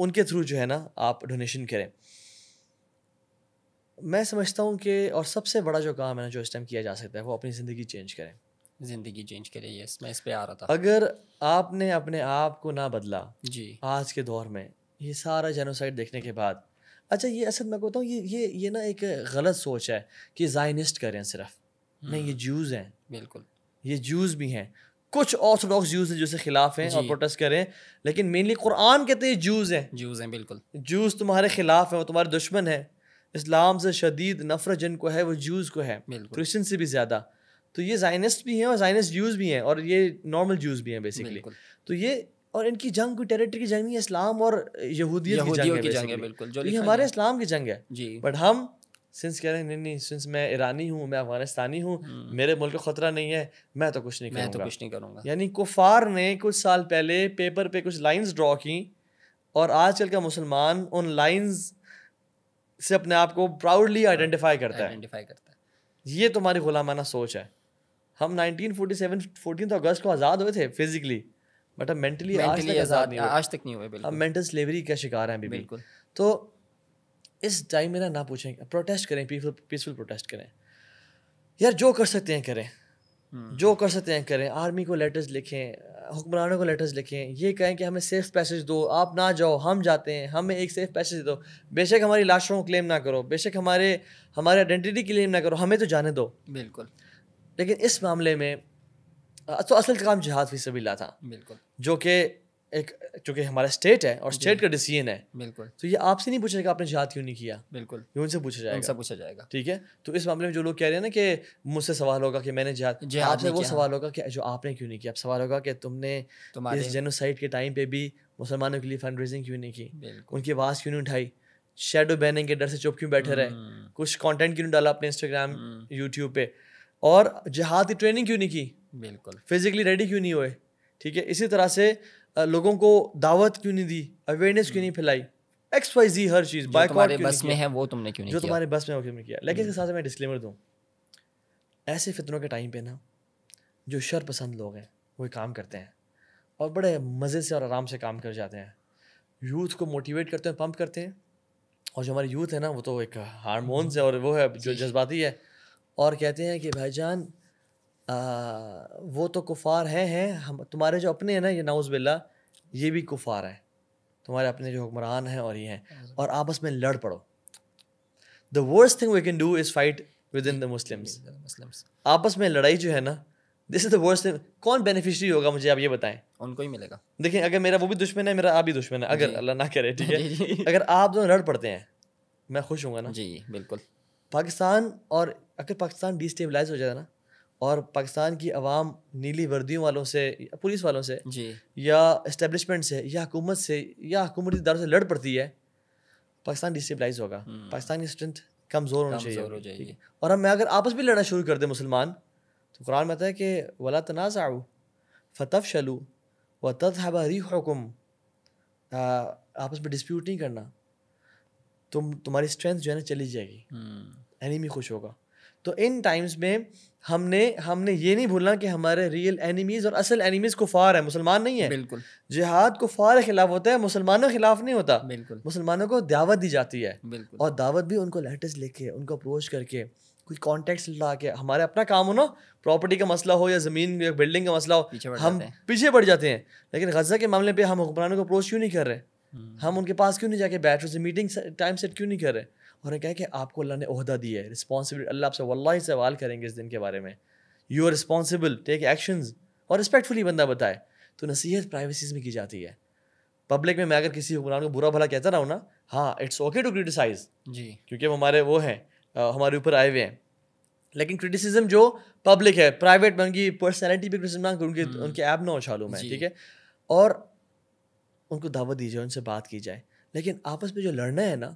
उनके थ्रू जो है ना आप डोनेशन करें मैं समझता हूँ कि और सबसे बड़ा जो काम है ना जो इस टाइम किया जा सकता है वो अपनी ज़िंदगी चेंज करें ज़िंदगी चेंज करें यस मैं इस पर आ रहा था अगर आपने अपने आप को ना बदला जी आज के दौर में ये सारा जेनोसाइड देखने के बाद अच्छा ये असल मैं कहता हूँ ये ये ये ना एक गलत सोच है कि जाइनिस्ट करें सिर्फ़ नहीं ये जूज हैं बिल्कुल ये जूज भी हैं कुछ ऑर्थोडॉक्स जूस हैं जो जिसके खिलाफ हैं और प्रोटेस्ट करें लेकिन मेनली कुरान कहते हैं जूज हैं जूज हैं बिल्कुल जूस तुम्हारे खिलाफ हैं वो तुम्हारे दुश्मन हैं इस्लाम से शदीद नफरत जिनको है वो जूज को है क्रिश्चन से भी ज़्यादा तो ये जाइनस्ट भी हैं और जाइनस्ट जूस भी हैं और ये नॉर्मल जूस भी हैं बेसिकली तो ये और इनकी जंग कोई टेरिटरी की जंग नहीं है इस्लाम और यहूदियत की जंग है बिल्कुल ये हमारे इस्लाम की जंग है बट हम सिंस कह रहे नहीं नहीं सिंस मैं ईरानी हूँ मैं अफगानिस्तानी हूँ हम्म। मेरे मुल्क को खतरा नहीं है मैं तो कुछ नहीं मैं तो कुछ नहीं करूँगा यानी कुफार ने कुछ साल पहले पेपर पे कुछ लाइंस ड्रॉ की और आजकल का मुसलमान उन लाइंस से अपने आप को प्राउडली हाँ, आइडेंटिफाई करता है आइडेंटिफाई करता है ये तुम्हारी गुलामाना सोच है हम नाइनटीन सेवन फोर्टीन अगस्त को आज़ाद हुए थे फिजिकली बट हम मेंटली आज तक आज़ाद नहीं हुए आज तक नहीं हुए हम मेंटल स्लेवरी का शिकार हैं बिल्कुल तो इस टाइम में ना ना पूछें प्रोटेस्ट करें पीसफुल पीसफुल प्रोटेस्ट करें यार जो कर सकते हैं करें हम्म। जो कर सकते हैं करें आर्मी को लेटर्स लिखें हुक्मरानों को लेटर्स लिखें ये कहें कि हमें सेफ पैसेज दो आप ना जाओ हम जाते हैं हमें एक सेफ पैसेज दो बेशक हमारी लाशों को क्लेम ना करो बेशक हमारे हमारे आइडेंटिटी क्लेम ना करो हमें तो जाने दो बिल्कुल लेकिन इस मामले में तो असल काम जहाद फी सबीला था बिल्कुल जो कि एक चूंकि हमारा स्टेट है और स्टेट का डिसीजन है बिल्कुल तो ये आपसे नहीं पूछेगा आपने जहाद क्यों नहीं किया बिल्कुल ये उनसे पूछा जाएगा उनसे पूछा जाएगा ठीक है तो इस मामले में जो लोग कह रहे हैं ना कि मुझसे सवाल होगा कि मैंने जहाद हाँ, आपसे वो सवाल होगा कि जो आपने क्यों नहीं किया अब सवाल होगा कि तुमने इस जेनोसाइड के टाइम पे भी मुसलमानों के लिए फंड रेजिंग क्यों नहीं की उनकी आवाज़ क्यों नहीं उठाई शेडो बैनिंग के डर से चुप क्यों बैठे रहे हम्म। कुछ कॉन्टेंट क्यों डाला अपने इंस्टाग्राम हम्म। यूट्यूब पे और जहाद की ट्रेनिंग क्यों नहीं की बिल्कुल फिजिकली रेडी क्यों नहीं हुए ठीक है इसी तरह से लोगों को दावत क्यों नहीं दी अवेयरनेस क्यों नहीं फैलाई एक्स वाई जी हर चीज बाइक तुम्हारे बस में है वो तुमने क्यों नहीं जो तुम्हारे बस में वो क्यों किया लेकिन हम्म। इसके साथ मैं डिस्क्लेमर दूँ ऐसे फितरों के टाइम पे ना जो शर पसंद लोग हैं वो काम करते हैं और बड़े मज़े से और आराम से काम कर जाते हैं यूथ को मोटिवेट करते हैं पंप करते हैं और जो हमारी यूथ है ना वो तो एक हारमोन्स है और वो है जो जज्बाती है और कहते हैं कि भाईजान आ, वो तो कुफार हैं हैं हम तुम्हारे जो अपने हैं ना ये नाउज बिल्ला ये भी कुफार हैं तुम्हारे अपने जो हुक्मरान हैं और ये हैं और आपस में लड़ पड़ो the worst thing we can do is fight within the Muslims आपस में लड़ाई जो है ना this is the worst thing कौन बेनिफिशरी होगा मुझे आप ये बताएं उनको ही मिलेगा देखिए अगर मेरा वो भी दुश्मन है मेरा आप भी दुश्मन है अगर अल्लाह ना करे ठीक है अगर आप दोनों लड़ पड़ते हैं मैं खुश हूँ ना जी बिल्कुल पाकिस्तान और अगर पाकिस्तान डिस्टेबलाइज हो जाए ना और पाकिस्तान की आवाम नीली वर्दियों वालों से पुलिस वालों से या इस्टेबलिशमेंट से या हुकूमत से या हुकूमती दर से लड़ पड़ती है पाकिस्तान डिस्टेबलाइज होगा हम्म। पाकिस्तान की स्ट्रेंथ कमज़ोर होनी चाहिए हो और हम अगर आपस भी लड़ना शुरू कर दें मुसलमान तो कुरान में आता है कि वला तनाज़ाऊ फतफ शलू व तब हरी हुकुम आपस में डिस्प्यूट नहीं करना तुम तुम्हारी स्ट्रेंथ जो है ना चली जाएगी हम्म। एनिमी खुश होगा तो इन टाइम्स में हमने हमने ये नहीं भूलना कि हमारे रियल एनिमीज़ और असल एनिमीज़ कुफार है मुसलमान नहीं है बिल्कुल जिहाद कुफार के खिलाफ होता है मुसलमानों के खिलाफ नहीं होता बिल्कुल मुसलमानों को दावत दी जाती है बिल्कुल और दावत भी उनको लेटर्स के उनको अप्रोच करके कोई कॉन्टेक्ट ला के हमारे अपना काम हो ना प्रॉपर्टी का मसला हो या ज़मीन या बिल्डिंग का मसला हो पीछे हम पीछे पड़ जाते हैं लेकिन गजा के मामले पर हम हुक्मरानों को अप्रोच क्यों नहीं कर रहे हम्म। हम उनके पास क्यों नहीं जाके बैठ रहे मीटिंग टाइम सेट क्यों नहीं कर रहे उन्होंने कहा कि आपको अल्लाह ने अहदा दिया है रिस्पॉन्सिबिलिटी अल्लाह आपसे वल्ला सवाल करेंगे इस दिन के बारे में you are responsible take action और रिस्पेक्टफुली बंदा बताए तो नसीहत प्राइवेसीज में की जाती है पब्लिक में मैं अगर किसी हुक्मरान को बुरा भला कहता रहा हूँ ना हाँ इट्स ओके टू क्रिटिसाइज जी क्योंकि हमारे वो हैं हमारे ऊपर आए हुए हैं लेकिन क्रिटिसिज्म जो पब्लिक है प्राइवेट में उनकी पर्सनैलिटी पर क्रिटिसिज्म ना हम्म। उनके उनके ऐप ना उछालू मैं ठीक है और उनको दावत दी जाए उनसे बात की जाए लेकिन आपस में जो लड़ना है ना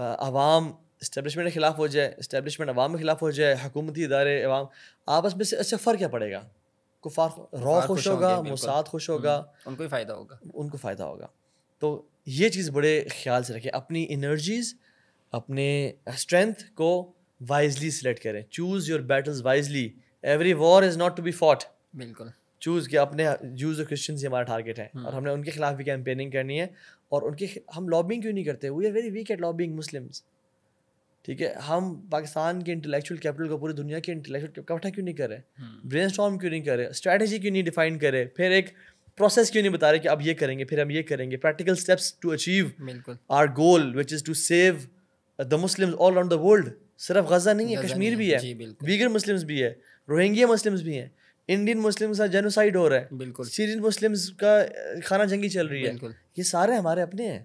आवाम इस्टेबलिशमेंट के खिलाफ हो जाए इस्टेबलिशमेंट अवाम के खिलाफ हो जाए हकूमती इदारे अवाम आपस में से अच्छा फ़र्क क्या पड़ेगा कुफार रॉ खुश होगा मुसाद खुश हम्म। होगा उनको ही फ़ायदा होगा उनको फ़ायदा होगा तो ये चीज़ बड़े ख्याल से रखें अपनी इनर्जीज़ अपने स्ट्रेंथ को वाइजली सिलेक्ट करें choose your battles wisely every war is not to be fought बिल्कुल चूज़ के अपने जूज और क्रिश्चियंस ही हमारा टारगेट है और हम्म। हमने उनके खिलाफ भी कैंपेनिंग करनी है और उनके हम लॉबिंग क्यों नहीं करते we are very weak at lobbying Muslims ठीक है हम पाकिस्तान के इंटेलेक्चुअल कैपिटल को पूरी दुनिया के इंटेलेक्चुअल इकट्ठा क्यों नहीं कर रहे ब्रेन स्टॉम हम्म। क्यों नहीं कर रहे स्ट्रैटेजी क्यों नहीं डिफाइन करे फिर एक प्रोसेस क्यों नहीं बता रहे कि अब ये करेंगे फिर हम ये करेंगे practical steps to achieve our goal which is to save the Muslim all around the world सिर्फ गजा नहीं है कश्मीर भी है वीगर मुस्लिम्स भी है रोहिंग्या मुस्लिम्स भी हैं इंडियन मुस्लिम का जेनोसाइड हो रहा है बिल्कुल सीरियन मुस्लिम्स का खाना जंगी चल रही है ये सारे हमारे अपने हैं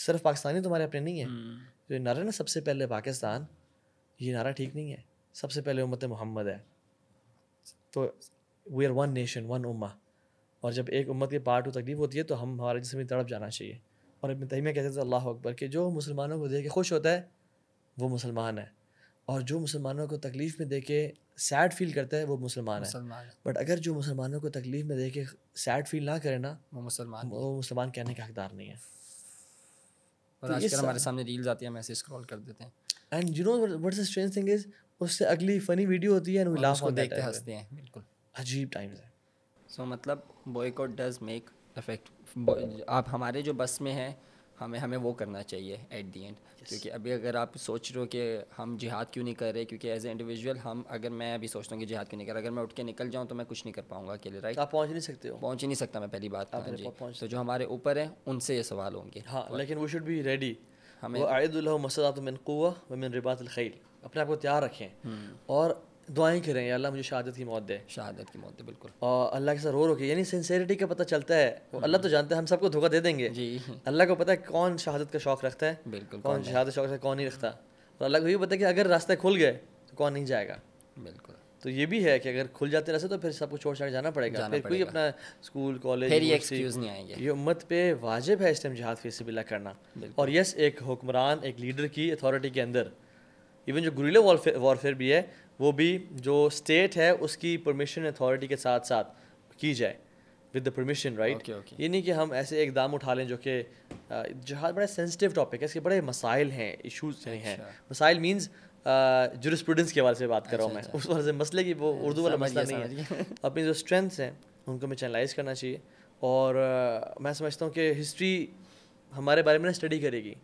सिर्फ पाकिस्तानी तो हमारे अपने नहीं है हम्म। तो ये नारा ना सबसे पहले पाकिस्तान ये नारा ठीक नहीं है सबसे पहले उम्मत मोहम्मद है तो we are one nation one उम्मा और जब एक उम्मत के पार्ट हो तकलीफ होती है तो हम हमारे जिसमें भी तड़प जाना चाहिए और इबन तहमिया कहते थे अल्लाह अकबर कि जो मुसलमानों को देख के खुश होता है वो मुसलमान है और जो मुसलमानों को तकलीफ़ में देखे सैड फील करता है वो मुसलमान है बट अगर जो मुसलमानों को तकलीफ में देख सैड फील ना करे ना वो मुसलमान वो मुसलमान कहने का हकदार नहीं है और तो आजकल हमारे सामने रील्स आती है हम स्क्रॉल कर देते हैं and you know what's the strange thing is उससे अगली फनी वीडियो होती है and we laugh on that हंसते हैं बिल्कुल अजीब टाइम्स है सो मतलब बॉयकॉट डज मेक इफेक्ट आप हमारे जो बस में हमें हमें वो करना चाहिए एट दी एंड क्योंकि अभी अगर आप सोच रहे हो कि हम जिहाद क्यों नहीं कर रहे क्योंकि एज ए इंडिविजुअल हम अगर मैं अभी सोचता हूँ कि जिहाद क्यों नहीं कर अगर मैं उठ के निकल जाऊँ तो मैं कुछ नहीं कर पाऊँगा अकेले राइट तो आप पहुँच नहीं सकते हो पहुँच ही नहीं सकता मैं पहली बात आप हाँ जी तो जो हमारे ऊपर है उनसे ये सवाल होंगे हाँ लेकिन वी शुड बी रेडी हमें मसदात मिन रिबात अपने आप को तैयार रखें हम्म। और दुआएं करें अल्लाह मुझे शहादत की मौत दे शहादत की मौत दे बिल्कुल और अल्लाह के साथ रो रो के यानी सिंसेरिटी का पता चलता है वो अल्लाह तो जानते हैं हम सबको धोखा दे देंगे जी अल्लाह को पता है कौन शहादत का शौक़ रखता है बिल्कुल कौन शहादत शौक रखता है कौन नहीं रखता और अल्लाह को ये पता है कि अगर रास्ते खुल गए तो कौन नहीं जाएगा बिल्कुल तो ये भी है कि अगर खुल जाते रहते तो फिर सबको छोड़ छाड़ जाना पड़ेगा जाना फिर पड़ेगा। कोई अपना स्कूल कॉलेज फिर एक्सक्यूज नहीं आएंगे ये उम्मत पे वाजिब है इस टाइम जहाद से बिल्ला करना और यस एक हुक्मरान एक लीडर की अथॉरिटी के अंदर इवन जो गुरीला वॉरफेयर भी है वो भी जो स्टेट है उसकी परमिशन अथॉरिटी के साथ साथ की जाए विद द परमिशन राइट ये नहीं कि हम ऐसे दाम उठा लें जो कि जहाज बड़ा सेंसिटिव टॉपिक है इसके बड़े मसाइल हैं इशूज़ हैं अच्छा। मसाइल मीन्स जुरिस्प्रूडेंस के हवाले से बात कर रहा हूँ अच्छा, मैं अच्छा। उस वाले से मसले की वो उर्दू वाला मसला नहीं है अपनी जो स्ट्रेंथ्स हैं उनको हमें चैनलाइज करना चाहिए और मैं समझता हूँ कि हिस्ट्री हमारे बारे में ना स्टडी करेगी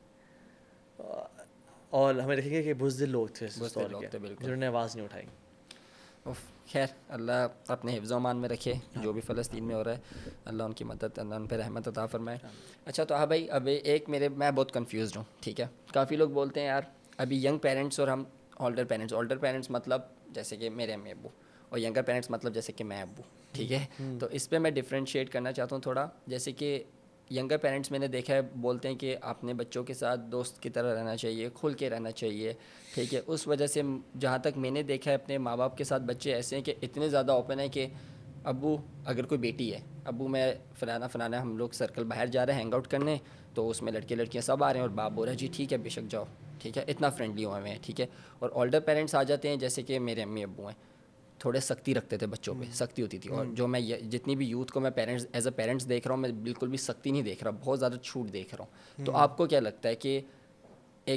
और हमें देखेंगे कि बुजदिल लोग थे लोग थे जिन्होंने आवाज़ नहीं उठाई खैर अल्लाह अपने हिफ्ज़ मान में रखे हाँ। जो भी फ़लस्तीन में हो रहा है अल्लाह उनकी मदद अल्लाह उन पर रहमत अदा फरमाए हाँ। अच्छा तो हाँ भाई अभी एक मेरे मैं बहुत कन्फ्यूज़ हूँ ठीक है काफ़ी लोग बोलते हैं यार अभी यंग पेरेंट्स और हम ऑल्डर पेरेंट्स ओल्डर पेरेंट्स मतलब जैसे कि मेरे अम्मी अबू और यंगर पेरेंट्स मतलब जैसे कि मैं अबू ठीक है हम्म। तो इस पर मैं डिफ्रेंशिएट करना चाहता हूँ थोड़ा जैसे कि यंगर पेरेंट्स मैंने देखा है बोलते हैं कि आपने बच्चों के साथ दोस्त की तरह रहना चाहिए खुल के रहना चाहिए ठीक है उस वजह से जहाँ तक मैंने देखा है अपने माँ बाप के साथ बच्चे ऐसे हैं कि इतने ज़्यादा ओपन है कि अबू अगर कोई बेटी है अबू मैं फलाना फलाना हम लोग सर्कल बाहर जा रहे हैं हैंग आउट करने तो उसमें लड़के लड़कियाँ सब आ रहे हैं और बाप बोल रहे जी ठीक है बेशक जाओ ठीक है इतना फ्रेंडली हुए हैं ठीक है और ओल्डर पेरेंट्स आ जाते हैं जैसे कि मेरे अम्मी अबू हैं थोड़े सख्ती रखते थे बच्चों पे हम्म। सख्ती होती थी और हम्म। जो मैं जितनी भी यूथ को मैं पेरेंट्स एज अ पेरेंट्स देख रहा हूँ मैं बिल्कुल भी सख्ती नहीं देख रहा बहुत ज़्यादा छूट देख रहा हूँ तो हम्म। आपको क्या लगता है कि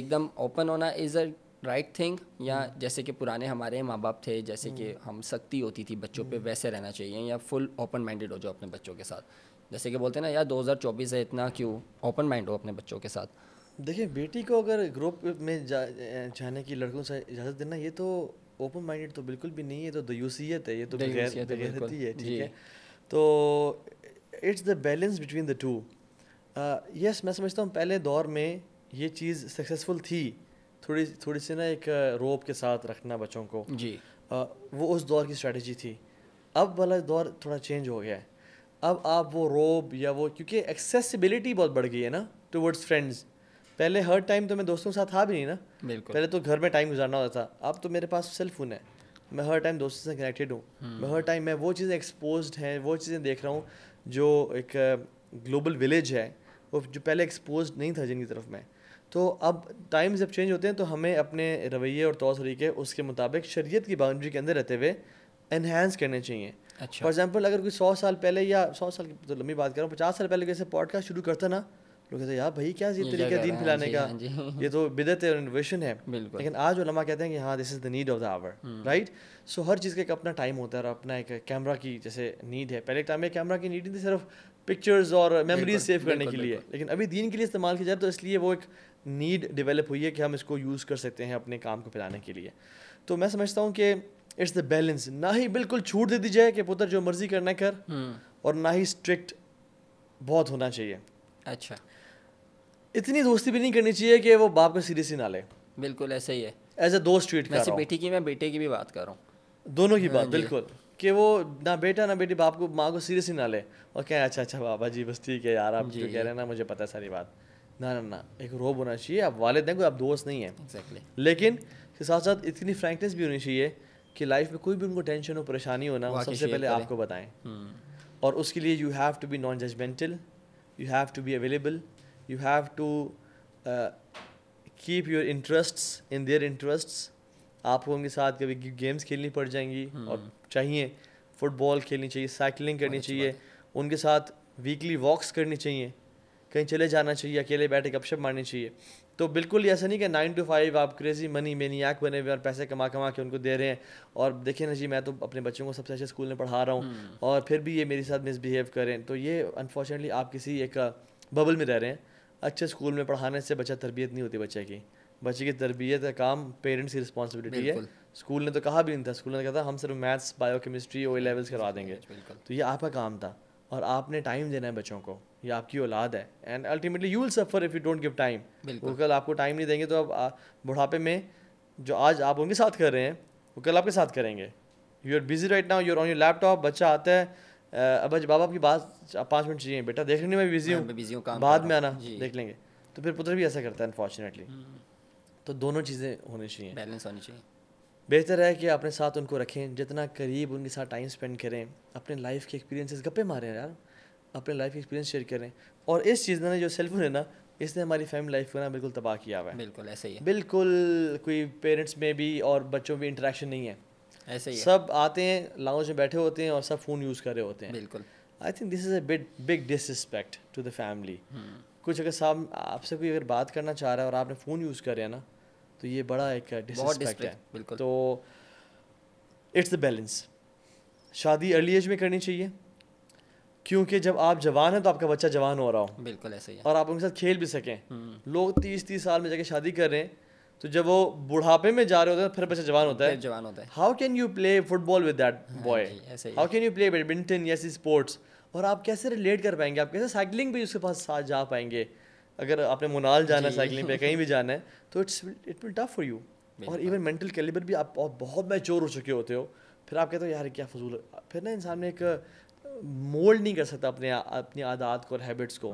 एकदम ओपन होना इज़ अ राइट थिंग या जैसे कि पुराने हमारे माँ बाप थे जैसे कि हम सख्ती होती थी बच्चों पे वैसे रहना चाहिए या फुल ओपन माइंडेड हो जाओ अपने बच्चों के साथ जैसे कि बोलते हैं ना यार 2024 है इतना क्यों ओपन माइंड हो अपने बच्चों के साथ देखिए बेटी को अगर ग्रुप में जा, जाने की लड़कों से इजाज़त देना ये तो ओपन माइंडेड तो बिल्कुल भी नहीं है तो दयूसीत है ये तो बगैर बगैरती है ठीक है तो it's the balance between the two yes मैं समझता हूँ पहले दौर में ये चीज़ सक्सेसफुल थी थोड़ी थोड़ी सी ना एक रोप uh, के साथ रखना बच्चों को जी आ, uh, वो उस दौर की स्ट्रेटजी थी अब वाला दौर थोड़ा चेंज हो गया है अब आप वो रोब या वो क्योंकि एक्सेसिबिलिटी बहुत बढ़ गई है ना टूवर्ड्स फ्रेंड्स पहले हर टाइम तो मैं दोस्तों के साथ था भी नहीं ना बिल्कुल पहले तो घर में टाइम गुजारना होता था अब तो मेरे पास सेल फोन है मैं हर टाइम दोस्तों से कनेक्टेड हूँ हम्म। मैं हर टाइम मैं वो चीज़ें एक्सपोज हैं वो चीज़ें देख रहा हूँ जो एक ग्लोबल विलेज है वो जो पहले एक्सपोज नहीं था जिनकी तरफ मैं तो अब टाइम जब चेंज होते हैं तो हमें अपने रवैये और तौर तरीके उसके मुताबिक शरीयत की बाउंड्री के अंदर रहते हुए इन्हेंस करने चाहिए फॉर अच्छा। एग्जाम्पल अगर कोई सौ साल पहले या सौ साल की तो लंबी बात करूँ पचास साल पहले जैसे पॉडकास्ट शुरू करता ना लोग कहते हैं यार भाई क्या ये तरीका दीन हाँ फैलाने का हाँ ये तो बिदत और इनोवेशन है लेकिन आज उलमा कहते हैं कि हाँ this is the need of the hour right so हर चीज़ का एक अपना टाइम होता है और अपना एक कैमरा की जैसे नीड है पहले टाइम में कैमरा की नीड नहीं थी सिर्फ पिक्चर्स और मेमोरीज सेव करने के लिए लेकिन अभी दीन के लिए इस्तेमाल किया जाए तो इसलिए वो एक नीड डेवलप हुई है कि हम इसको यूज़ कर सकते हैं अपने काम को फैलाने के लिए तो मैं समझता हूँ कि इट्स द बैलेंस ना ही बिल्कुल छूट दे दी जाए कि पुत्र जो मर्जी करना कर हम्म। और ना ही स्ट्रिक्ट बहुत होना चाहिए अच्छा इतनी दोस्ती भी नहीं करनी चाहिए कि वो बाप को सीरियसली ना ले बिल्कुल ऐसे ही है एज अ दोस्त ट्रीट वैसे बेटी की मैं बेटे की भी बात कर रहा हूँ दोनों की हाँ बात बिल्कुल कि वो ना बेटा ना बेटी बाप को माँ को सीरियसली ना ले और कहें अच्छा अच्छा बाबा जी बस ठीक है यार आप जो कह रहे हैं ना मुझे पता है सारी बात ना ना ना एक रोब होना चाहिए आप वाले हैं कोई आप दोस्त नहीं है exactly. लेकिन इसके साथ साथ इतनी फ्रैंकनेस भी होनी चाहिए कि लाइफ में कोई भी उनको टेंशन हो परेशानी हो ना सबसे पहले आपको बताएं हम्म। और उसके लिए you have to be non judgmental you have to be available you have to uh, keep your interests in their interests आपको उनके साथ कभी गेम्स खेलनी पड़ जाएंगी hmm. और चाहिए फुटबॉल खेलनी चाहिए साइकिलिंग करनी चाहिए उनके साथ वीकली वॉक्स करनी चाहिए कहीं चले जाना चाहिए अकेले बैठे गपशप मारनी चाहिए तो बिल्कुल ऐसा नहीं कि नाइन टू फाइव आप क्रेजी मनी मेनियाक बने हुए और पैसे कमा कमा के उनको दे रहे हैं और देखें ना जी मैं तो अपने बच्चों को सबसे अच्छे स्कूल में पढ़ा रहा हूँ hmm. और फिर भी ये मेरे साथ मिसबिहेव करें तो ये अनफॉर्चुनेटली आप किसी एक बबल uh, में रह रहे हैं अच्छे स्कूल में पढ़ाने से बच्चा तरबियत नहीं होती बच्चे की बच्चे की तरबियत का काम पेरेंट्स की रिस्पॉन्सिबिलिटी है स्कूल ने तो कहा भी नहीं था स्कूल ने कहा था हम सिर्फ maths bio chemistry O levels करवा देंगे तो ये आपका काम था और आपने टाइम देना है बच्चों को ये आपकी औलाद है and ultimately you will suffer if you don't give time वो कल आपको टाइम नहीं देंगे तो आप बुढ़ापे में जो आज आप उनके साथ कर रहे हैं वो कल आपके साथ करेंगे you are busy right now you are on your laptop बच्चा आता है अब बाबा आपकी बात पाँच मिनट चाहिए बेटा देख लेंगे मैं बिजी हूँ बिजी हूँ काम बाद में आना देख लेंगे तो फिर पुत्र भी ऐसा करता है अनफॉर्चुनेटली हम्म। तो दोनों चीज़ें होनी चाहिए बैलेंस होनी चाहिए बेहतर है कि अपने साथ उनको रखें जितना करीब उनके साथ टाइम स्पेंड करें अपने लाइफ के एक्सपीरियंसेस गप्पे मारें यार अपने लाइफ के एक्सपीरियंस शेयर करें और इस चीज़ ने जो सेल्फ है ना इसने हमारी फैमिली लाइफ को ना बिल्कुल तबाह किया हुआ है बिल्कुल ऐसे ही बिल्कुल कोई पेरेंट्स में भी और बच्चों में भी इंटरेक्शन नहीं है ऐसे ही सब आते हैं लाउंज में बैठे होते हैं और सब फ़ोन यूज़ कर रहे होते हैं बिल्कुल I think this is a big disrespect to the family कुछ अगर साहब आपसे कोई अगर बात करना चाह रहा है और आपने फ़ोन यूज़ कर रहे ना तो ये बड़ा एक डिसरिस्पेक्ट है बिल्कुल तो इट्स द बैलेंस शादी अर्ली एज में करनी चाहिए क्योंकि जब आप जवान हैं तो आपका बच्चा जवान हो रहा हो बिल्कुल ऐसे ही और आप उनके साथ खेल भी सकें हम्म। लोग तीस तीस साल में जाके शादी कर रहे हैं तो जब वो बुढ़ापे में जा रहे होते हैं तो फिर बच्चा जवान होता है जवान होता है how can you play football with that boy how can you play badminton या स्पोर्ट्स और आप कैसे रिलेट कर पाएंगे आप कैसे साइकिलिंग भी उसके पास साथ जा पाएंगे अगर आपने मुनाल जाना है साइकिलिंग पे कहीं भी जाना है तो it's it will tough for you और इवन मेंटल कैलिबर भी आप बहुत मैच्योर हो चुके होते हो फिर आप कहते हो यार क्या फजूल फिर ना इंसान में एक मोल्ड नहीं कर सकता अपने अपनी आदत को और हैबिट्स को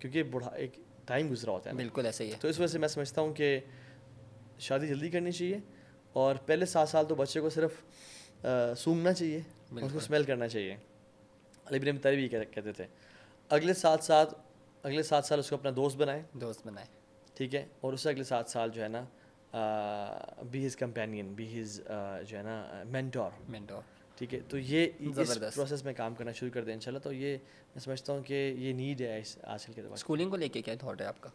क्योंकि बुढ़ा एक टाइम गुजरा होता है बिल्कुल ऐसे ही है तो इस वजह से मैं समझता हूँ कि शादी जल्दी करनी चाहिए और पहले सात साल तो बच्चे को सिर्फ सूंघना चाहिए उसको स्मेल करना चाहिए अली बिन तरी भी कहते थे अगले सात साल अगले सात साल उसको अपना दोस्त बनाए दोस्त बनाए ठीक है और उससे अगले सात साल जो है ना be his companion be his जो है ना मैंटोर मैंटोर ठीक है तो ये इस प्रोसेस में काम करना शुरू कर दें इंशाल्लाह तो ये मैं समझता हूँ कि ये नीड है इस आजकल के दौरान स्कूलिंग को लेके क्या थॉट है आपका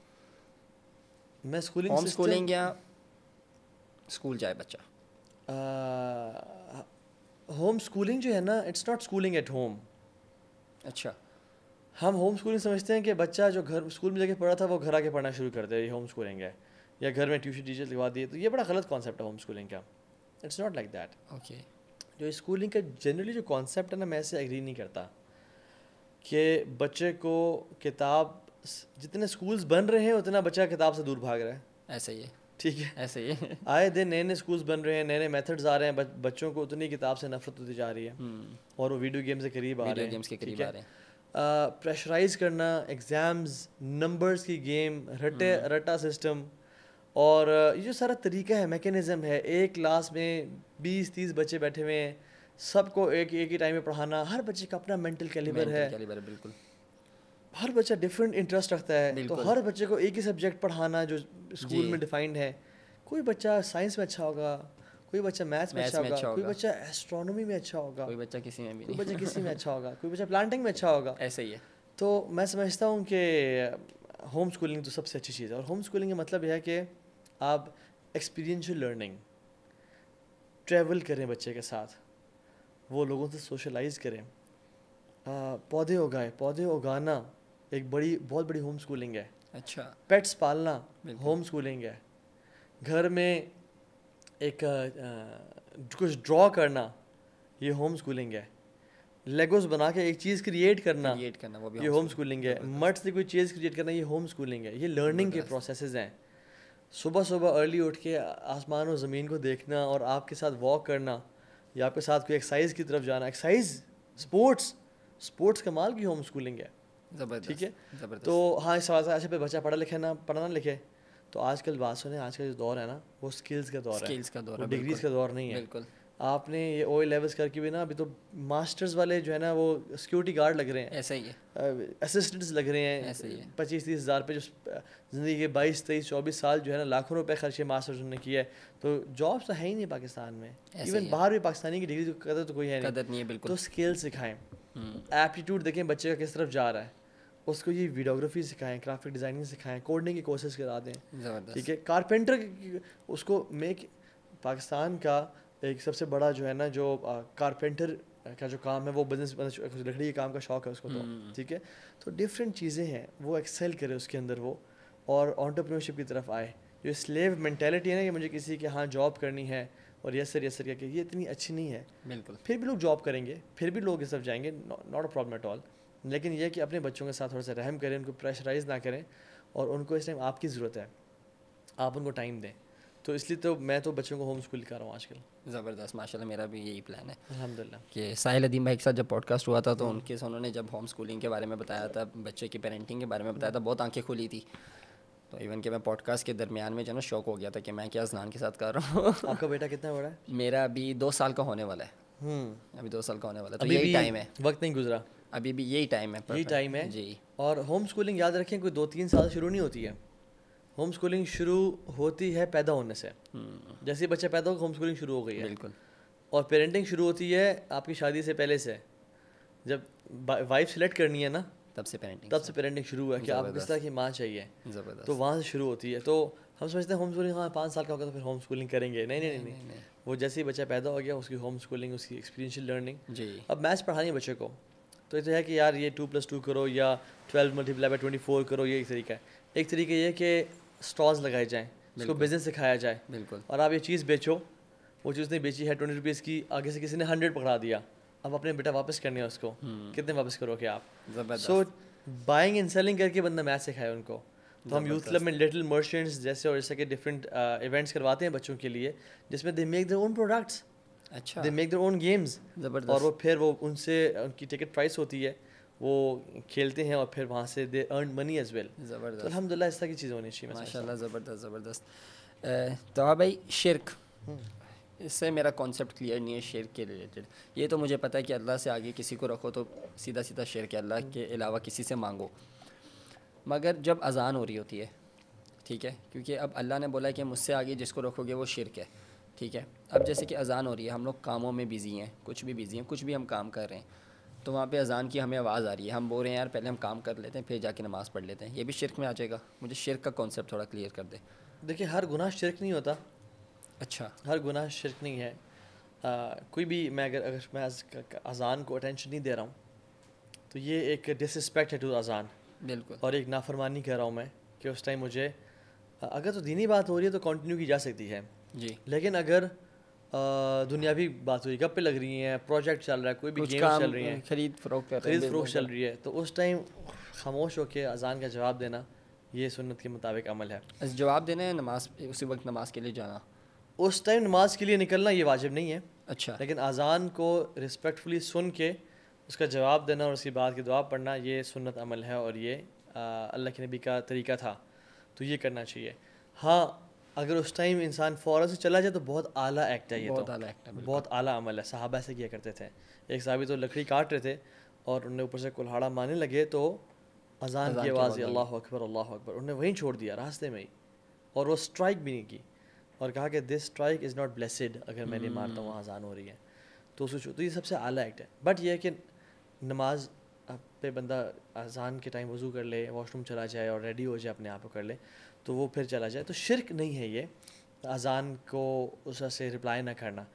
मैं स्कूलिंग स्कूलिंग या स्कूल जाए बच्चा होम स्कूलिंग जो है ना it's not schooling at home अच्छा हम होम स्कूलिंग समझते हैं कि बच्चा जो घर स्कूल में जाके पढ़ा था वो घर आके पढ़ना शुरू कर दे ये होम स्कूलिंग है या घर में ट्यूशन टीचर लगवा दिए तो ये बड़ा गलत कॉन्सेप्ट है होम स्कूलिंग का it's not like that okay जो स्कूलिंग का जनरली जो कॉन्सेप्ट है ना मैं इसे एग्री नहीं करता कि बच्चे को किताब जितने स्कूल्स बन रहे हैं उतना बच्चा किताब से दूर भाग रहा है ऐसा ही है ठीक है ऐसे ही आए दिन नए नए स्कूल्स बन रहे हैं नए नए मेथड्स आ रहे हैं बच्चों को उतनी किताब से नफरत होती जा रही है हम्म। और वो वीडियो गेम से करीब आ रहे हैं गेम्स के करीब आ रहे हैं प्रेशराइज करना एग्ज़ाम्स नंबर्स की गेम रटे हम्म। रटा सिस्टम और ये जो सारा तरीका है मैकेनिज़्म है एक क्लास में बीस तीस बच्चे बैठे हुए हैं सबको एक एक ही टाइम में पढ़ाना हर बच्चे का अपना मेंटल कैलिबर है बिल्कुल हर बच्चा डिफरेंट इंटरेस्ट रखता है तो हर बच्चे को एक ही सब्जेक्ट पढ़ाना जो स्कूल में डिफाइंड है कोई बच्चा साइंस में अच्छा होगा कोई बच्चा मैथ्स में अच्छा होगा अच्छा कोई बच्चा एस्ट्रोनॉमी में अच्छा होगा कोई बच्चा किसी में भी कोई बच्चा किसी में अच्छा होगा कोई बच्चा प्लांटिंग में अच्छा होगा ऐसे ही है तो मैं समझता हूँ कि होम स्कूलिंग तो सबसे अच्छी चीज़ है और होम स्कूलिंग का मतलब यह है कि आप एक्सपीरियंशियल लर्निंग ट्रैवल करें बच्चे के साथ वो लोगों से सोशलाइज करें पौधे उगाए पौधे उगाना एक बड़ी बहुत बड़ी होम स्कूलिंग है अच्छा पेट्स पालना होम स्कूलिंग है घर में एक आ, कुछ ड्रॉ करना ये होम स्कूलिंग है लेगोस बना के एक चीज़ क्रिएट करना क्रिएट करना वो भी ये होम स्कूलिंग है मठ से कोई चीज़ क्रिएट करना ये होम स्कूलिंग है ये लर्निंग के प्रोसेस हैं सुबह सुबह अर्ली उठ के आसमान और ज़मीन को देखना और आपके साथ वॉक करना या आपके साथ कोई एक्सरसाइज की तरफ जाना एक्सरसाइज स्पोर्ट्स स्पोर्ट्स कमाल की होम स्कूलिंग है ठीक है तो हाँ इस सवाल अच्छा पे बच्चा पढ़ा लिखे ना पढ़ा ना लिखे तो आजकल बात सुने आज का जो दौर है ना वो स्किल्स का दौर स्किल्स का दौर डिग्रीज का दौर नहीं है बिल्कुल आपने ये ओ लेवल्स करके भी ना अभी तो मास्टर्स वाले जो है ना वो सिक्योरिटी गार्ड लग रहे हैं ऐसा ही है असिस्टेंट्स लग रहे हैं ऐसे ही है पच्चीस तीस हज़ार पे जो ज़िंदगी के बाईस तेईस चौबीस साल जो है ना लाखों रुपए खर्चे मास्टर्स उन्होंने किया है तो जॉब्स तो है ही नहीं पाकिस्तान में इवन बाहर भी पाकिस्तानी की डिग्री तो कदर तो कोई है नहीं, है बिल्कुल तो स्किल्स सिखाएं एप्टीट्यूड देखें बच्चे का किस तरफ जा रहा है उसको ये वीडियोग्राफी सिखाएं ग्राफिक डिज़ाइनिंग सिखाएं कोडिंग की कोर्सेज करा दें ठीक है कारपेंटर उसको मेक पाकिस्तान का एक सबसे बड़ा जो है ना जो कारपेंटर का जो काम है वो बिजनेस मतलब लकड़ी के काम का शौक है उसको तो हम्म। ठीक है तो डिफरेंट चीज़ें हैं वो एक्सेल करे उसके अंदर वो और ऑन्टरप्रीनरशिप की तरफ आए जो स्लेव मैंटेलिटी है ना कि मुझे किसी के यहाँ जॉब करनी है और यस सर यस सर क्या ये इतनी अच्छी नहीं है बिल्कुल फिर भी लोग जॉब करेंगे फिर भी लोग इस तरफ जाएंगे not a problem at all लेकिन यह कि अपने बच्चों के साथ थोड़ा सा रहम करें उनको प्रेशराइज ना करें और उनको इस टाइम आपकी ज़रूरत है आप उनको टाइम दें तो इसलिए तो मैं तो बच्चों को होम स्कूल कर रहा हूँ आजकल ज़बरदस्त माशाल्लाह मेरा भी यही प्लान है अलहमदिल्ला कि साहिल अदीम भाई के साथ जब पॉडकास्ट हुआ था तो हम्म। उनके उन्होंने जब होम स्कूलिंग के बारे में बताया था बच्चे की पेरेंटिंग के बारे में बताया था बहुत आंखें खुली थी तो इवन कि मैं पॉडकास्ट के दरमियान में जो ना शौक हो गया था कि मैं क्या जनान के साथ कर रहा हूँ आपका बेटा कितना बड़ा है मेरा अभी दो साल का होने वाला है हम्म। अभी दो साल का होने वाला है तो यही टाइम है वक्त नहीं गुजरा अभी भी यही टाइम है यही टाइम है जी और होम स्कूलिंग याद रखें कोई दो तीन साल शुरू नहीं होती है होम स्कूलिंग शुरू होती है पैदा होने से हम्म। जैसे ही बच्चा पैदा होगा होम स्कूलिंग शुरू हो गई है बिल्कुल और पेरेंटिंग शुरू होती है आपकी शादी से पहले से जब वाइफ सेलेक्ट करनी है ना तब से पेरेंटिंग तब से पेरेंटिंग शुरू हुआ कि आप किस तरह की माँ चाहिए ज़बरदस्त तो वहाँ से शुरू होती है तो हम समझते हैं होम स्कूलिंग हाँ पाँच साल का होगा तो फिर होम स्कूलिंग करेंगे नहीं नहीं नहीं, वो जैसे ही बच्चा पैदा हो गया उसकी होम स्कूलिंग उसकी एक्सपीरियंशियल लर्निंग जी अब मैथ्स पढ़ानी है बच्चे को तो ये तो है कि यार ये टू प्लस टू करो या twelve multiply by twenty four करो ये एक तरीका है एक तरीका ये कि स्टॉल्स लगाए जाएँ उसको बिजनेस सिखाया जाए बिल्कुल और आप ये चीज़ बेचो वो चीज़ ने बेची है ट्वेंटी रुपीज़ की आगे से किसी ने हंड्रेड पकड़ा दिया अब अपने बेटा वापस करने है उसको हम्म। कितने वापस करोगे आप सो बाइंग एंड सेलिंग करके बंदा मैथ सिखाए उनको तो हम यूथ क्लब में लिटिल मर्चेंट्स जैसे और जैसे कि डिफरेंट इवेंट्स uh, करवाते हैं बच्चों के लिए जिसमें they make their own products अच्छा they make their own games और वो फिर वो उनसे उनकी टिकट प्राइस होती है वो खेलते हैं और फिर वहाँ से they earn money as well ज़बरदस्त तो अलहमदिल्ला इस तरह की चीज़ें होनी चाहिए माशा ज़बरदस्त ज़बरदस्त तो हाँ भाई शिरक इससे मेरा कॉन्सेप्ट क्लियर नहीं है शेर के रिलेटेड ये तो मुझे पता है कि अल्लाह से आगे किसी को रखो तो सीधा सीधा शेर के अल्लाह के अलावा किसी से मांगो मगर जब अजान हो रही होती है ठीक है क्योंकि अब अल्लाह ने बोला कि मुझसे आगे जिसको रखोगे वो शिरक है ठीक है अब जैसे कि अजान हो रही है हम लोग कामों में बिज़ी हैं कुछ भी बिज़ी हैं कुछ भी हम काम कर रहे हैं तो वहाँ पे अजान की हमें आवाज़ आ रही है हम बोल रहे हैं यार पहले हम काम कर लेते हैं फिर जाके नमाज़ पढ़ लेते हैं ये भी शिरक में आ जाएगा मुझे शिरक का कॉन्सेप्ट थोड़ा क्लियर कर दे देखिए हर गुनाह शिरक नहीं होता अच्छा हर गुनाह शिरक नहीं है आ, कोई भी मैं अगर अगर मैं अजान को अटेंशन नहीं दे रहा हूँ तो ये एक डिसरिस्पेक्ट है टू अजान बिल्कुल और एक नाफरमानी कह रहा हूँ मैं कि उस टाइम मुझे अगर तो दीनी बात हो रही है तो कंटिन्यू की जा सकती है जी लेकिन अगर दुनियावी बात हुई गप्पे लग रही हैं प्रोजेक्ट चल रहा है कोई भी गेम चल रही है खरीद फरोख खरीद फरोख चल रही है तो उस टाइम खामोश होकर अजान का जवाब देना ये सुन्नत के मुताबिक अमल है जवाब देना है नमाज उसी वक्त नमाज के लिए जाना उस टाइम नमाज के लिए निकलना ये वाजिब नहीं है अच्छा लेकिन अजान को रिस्पेक्टफुली सुन के उसका जवाब देना और उसकी बात की दुआ पढ़ना ये सुन्नत अमल है और ये अल्लाह के नबी का तरीका था तो ये करना चाहिए हाँ अगर उस टाइम इंसान फ़ौर से चला जाए तो बहुत आला एक्ट है ये बहुत तो, आला एक्ट है बहुत आला अमल है साहबा से किया करते थे एक साहबी तो लकड़ी काट रहे थे और उन्हें ऊपर से कुल्हाड़ा मारने लगे तो अजान की आवाज़ अल्लाह अकबर अल्लाह अकबर उन्हें वहीं छोड़ दिया रास्ते में ही और वो स्ट्राइक भी नहीं की और कहा कि this strike is not blessed अगर मैं नहीं मारता हूँ आज़ान hmm. हो रही है तो सोचो तो ये सबसे आला एक्ट है बट ये है कि नमाज पे बंदा अजान के टाइम वज़ू कर ले वॉशरूम चला जाए और रेडी हो जाए अपने आप को कर ले तो वो फिर चला जाए तो शिरक नहीं है ये अजान को उससे रिप्लाई ना करना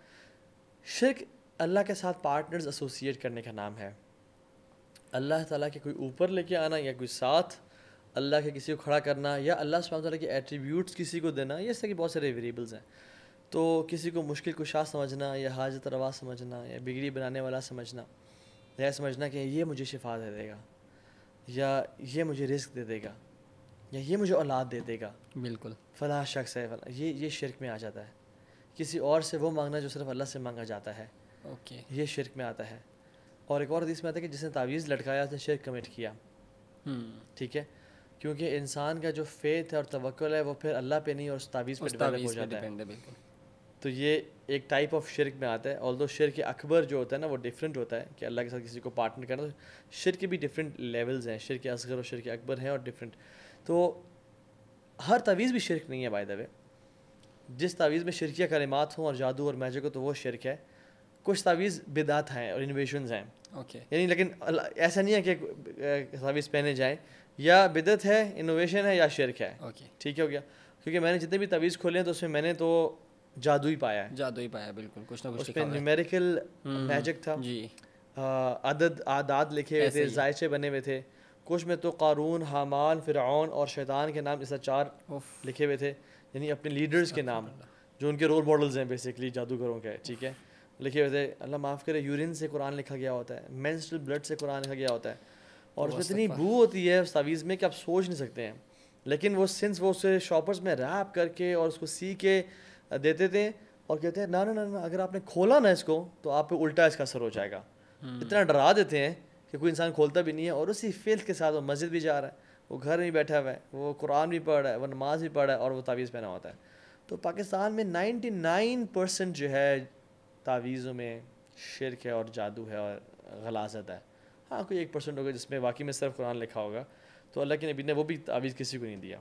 शिरक अल्लाह के साथ पार्टनर्स एसोसिएट करने का नाम है अल्लाह ताला के कोई ऊपर लेके आना या कोई साथ अल्लाह के किसी को खड़ा करना या अल्लाह सुबह के एट्रीब्यूट्स किसी को देना ये इस तरह के बहुत सारे वेरिएबल्स हैं तो किसी को मुश्किल कुशा समझना या हाजत रवा समझना या बिगड़ी बनाने वाला समझना या समझना कि ये मुझे शिफा दे देगा या ये मुझे रिस्क दे देगा या ये मुझे औलाद दे देगा बिल्कुल फलाह शख्स है फला ये ये शिरक में आ जाता है किसी और से वो मांगना जो सिर्फ अल्लाह से मांगा जाता है ओके okay. ये शिरक में आता है और एक और हदीस में आता है कि जिसने तावीज़ लटकाया उसने शिरक कमिट किया हम्म। ठीक है क्योंकि इंसान का जो फेथ है और तवक्ल है वो फिर अल्लाह पे नहीं और तावीज़ पे डिपेंड हो जाता है तो ये एक टाइप ऑफ शिरक में आता है ऑल दो शिरक अकबर जो होता है ना वो डिफरेंट होता है कि अल्लाह के साथ किसी को पार्टनर करना तो शिरक भी डिफरेंट लेवल्स हैं शिरक असगर और शिरक अकबर हैं और डिफरेंट तो हर तवीज़ भी शिरक नहीं है बाय द वे जिस तावीज़ में शिरकिया कलमात हों और जादू और मैजिक हो तो वो शिरक है कुछ तावीज़ बिदात हैं और इन्वेशन हैं ओके okay. यानी लेकिन ऐसा नहीं है कि तावीज़ पहने जाएँ या बिदत है इनोवेशन है या शिरक है ओके ठीक है हो गया क्योंकि मैंने जितने भी तवीज़ खोले हैं तो उसमें मैंने तो जादू ही पाया है जादू ही पाया बिल्कुल कुछ ना कुछ उसमें न्यूमेरिकल मैजिक था जी अदद आदाद लिखे हुए थे जायचे बने हुए थे कुछ में तो कारून हामान फ़िरौन और शैतान के नाम इस चार लिखे हुए थे यानी अपने लीडर्स के नाम जो उनके रोल मॉडल्स हैं बेसिकली जादूगरों के ठीक है लिखे हुए थे अल्लाह माफ़ करे यूरिन से कुरान लिखा गया होता है मेंस्ट्रुअल ब्लड से कुरान लिखा गया होता है और उसमें इतनी बू होती है उस तावीज़ में कि आप सोच नहीं सकते हैं लेकिन वो सिंस वो उसे शॉपर्स में रैप करके और उसको सी के देते थे और कहते हैं ना ना ना ना अगर आपने खोला ना इसको तो आप पे उल्टा इसका असर हो जाएगा हम्म। इतना डरा देते हैं कि कोई इंसान खोलता भी नहीं है और उसी फेथ के साथ वो मस्जिद भी जा रहा है वो घर में बैठा हुआ है वो कुरान भी पढ़ रहा है वो नमाज भी पढ़ रहा है और वो तावीज़ पहना होता है तो पाकिस्तान में नाइन्टी नाइन परसेंट जो है तावीज़ों में शिरक है और जादू है और गलाजत है हाँ कोई एक परसेंट होगा जिसमें वाकई में सिर्फ कुरान लिखा होगा तो अल्लाह के नबी ने वो भी तावीज़ किसी को नहीं दिया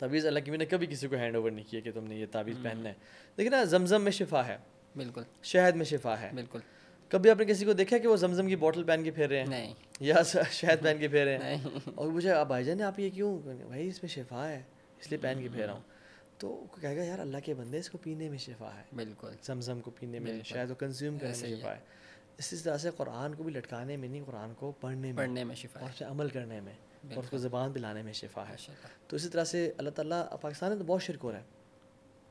तावीज़ अल्लाह के नबी ने कभी किसी को हैंड ओवर नहीं किया कि तुमने ये तावीज़ हम्म। पहनना है लेकिन ना जमजम में शिफा है बिल्कुल शहद में शिफा है बिल्कुल कभी आपने किसी को देखा कि वो जमजम की बोतल पहन के फेर रहे हैं नहीं या शहद पहन के फेर रहे हैं और मुझे आप भाईजान आप ये क्यों भाई इसमें शिफा है इसलिए पहन के फेर रहा हूँ हम्म। तो कहेगा यार अल्लाह के बंदे इसको पीने में शिफा है बिल्कुल जमजम को पीने में शायद वो कंज्यूम करने में शिफा है इसी तरह से कुरान को भी लटकाने में नहीं कुरान को पढ़ने में पढ़ने में शिफा और फिर अमल करने में और उसको ज़बान पे लाने में शिफा है तो इसी तरह से अल्लाह ताला पाकिस्तान में तो बहुत शिरक है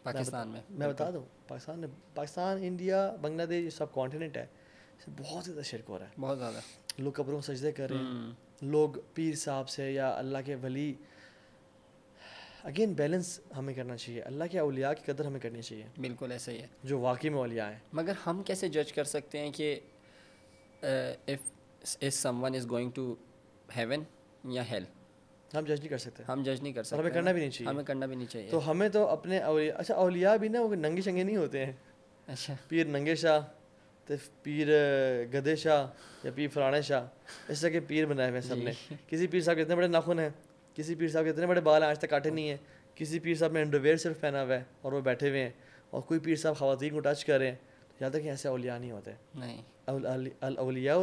पाकिस्तान में मैं बता दूँ पाकिस्तान में पाकिस्तान इंडिया बांग्लादेश सब कॉन्टीनेंट है बहुत ज़्यादा शिरक हो रहा है बहुत ज़्यादा लोग कब्रों में सजदे कर रहे हैं हम्म। लोग पीर साहब से या अल्लाह के वली अगेन बैलेंस हमें करना चाहिए अल्लाह के अलिया की कदर हमें करनी चाहिए बिल्कुल ऐसा ही है जो वाकई में अलिया हैं मगर हम कैसे जज कर सकते हैं कि if is someone is going to heaven या हेल हम जज नहीं कर सकते हम जज नहीं कर सकते हमें करना भी नहीं चाहिए हमें करना भी नहीं चाहिए तो हमें तो अपने अवलिया अच्छा अलिया भी ना वो नंगे शंगे नहीं होते हैं अच्छा पीर नंगे शाह तो पीर गदे शाह या पीर फलाने शाह इस तरह के पीर बनाए हुए सब ने किसी पीर साहब के इतने बड़े नाखून हैं किसी पीर साहब के इतने बड़े बाल हैं आज तक काटे नहीं है किसी पीर साहब ने अंडरवेयर सिर्फ पहना हुआ है और वो बैठे हुए हैं और कोई पीर साहब खातन को टच कर रहे हैं याद रखें ऐसे अलिया नहीं होते नहीं अलिया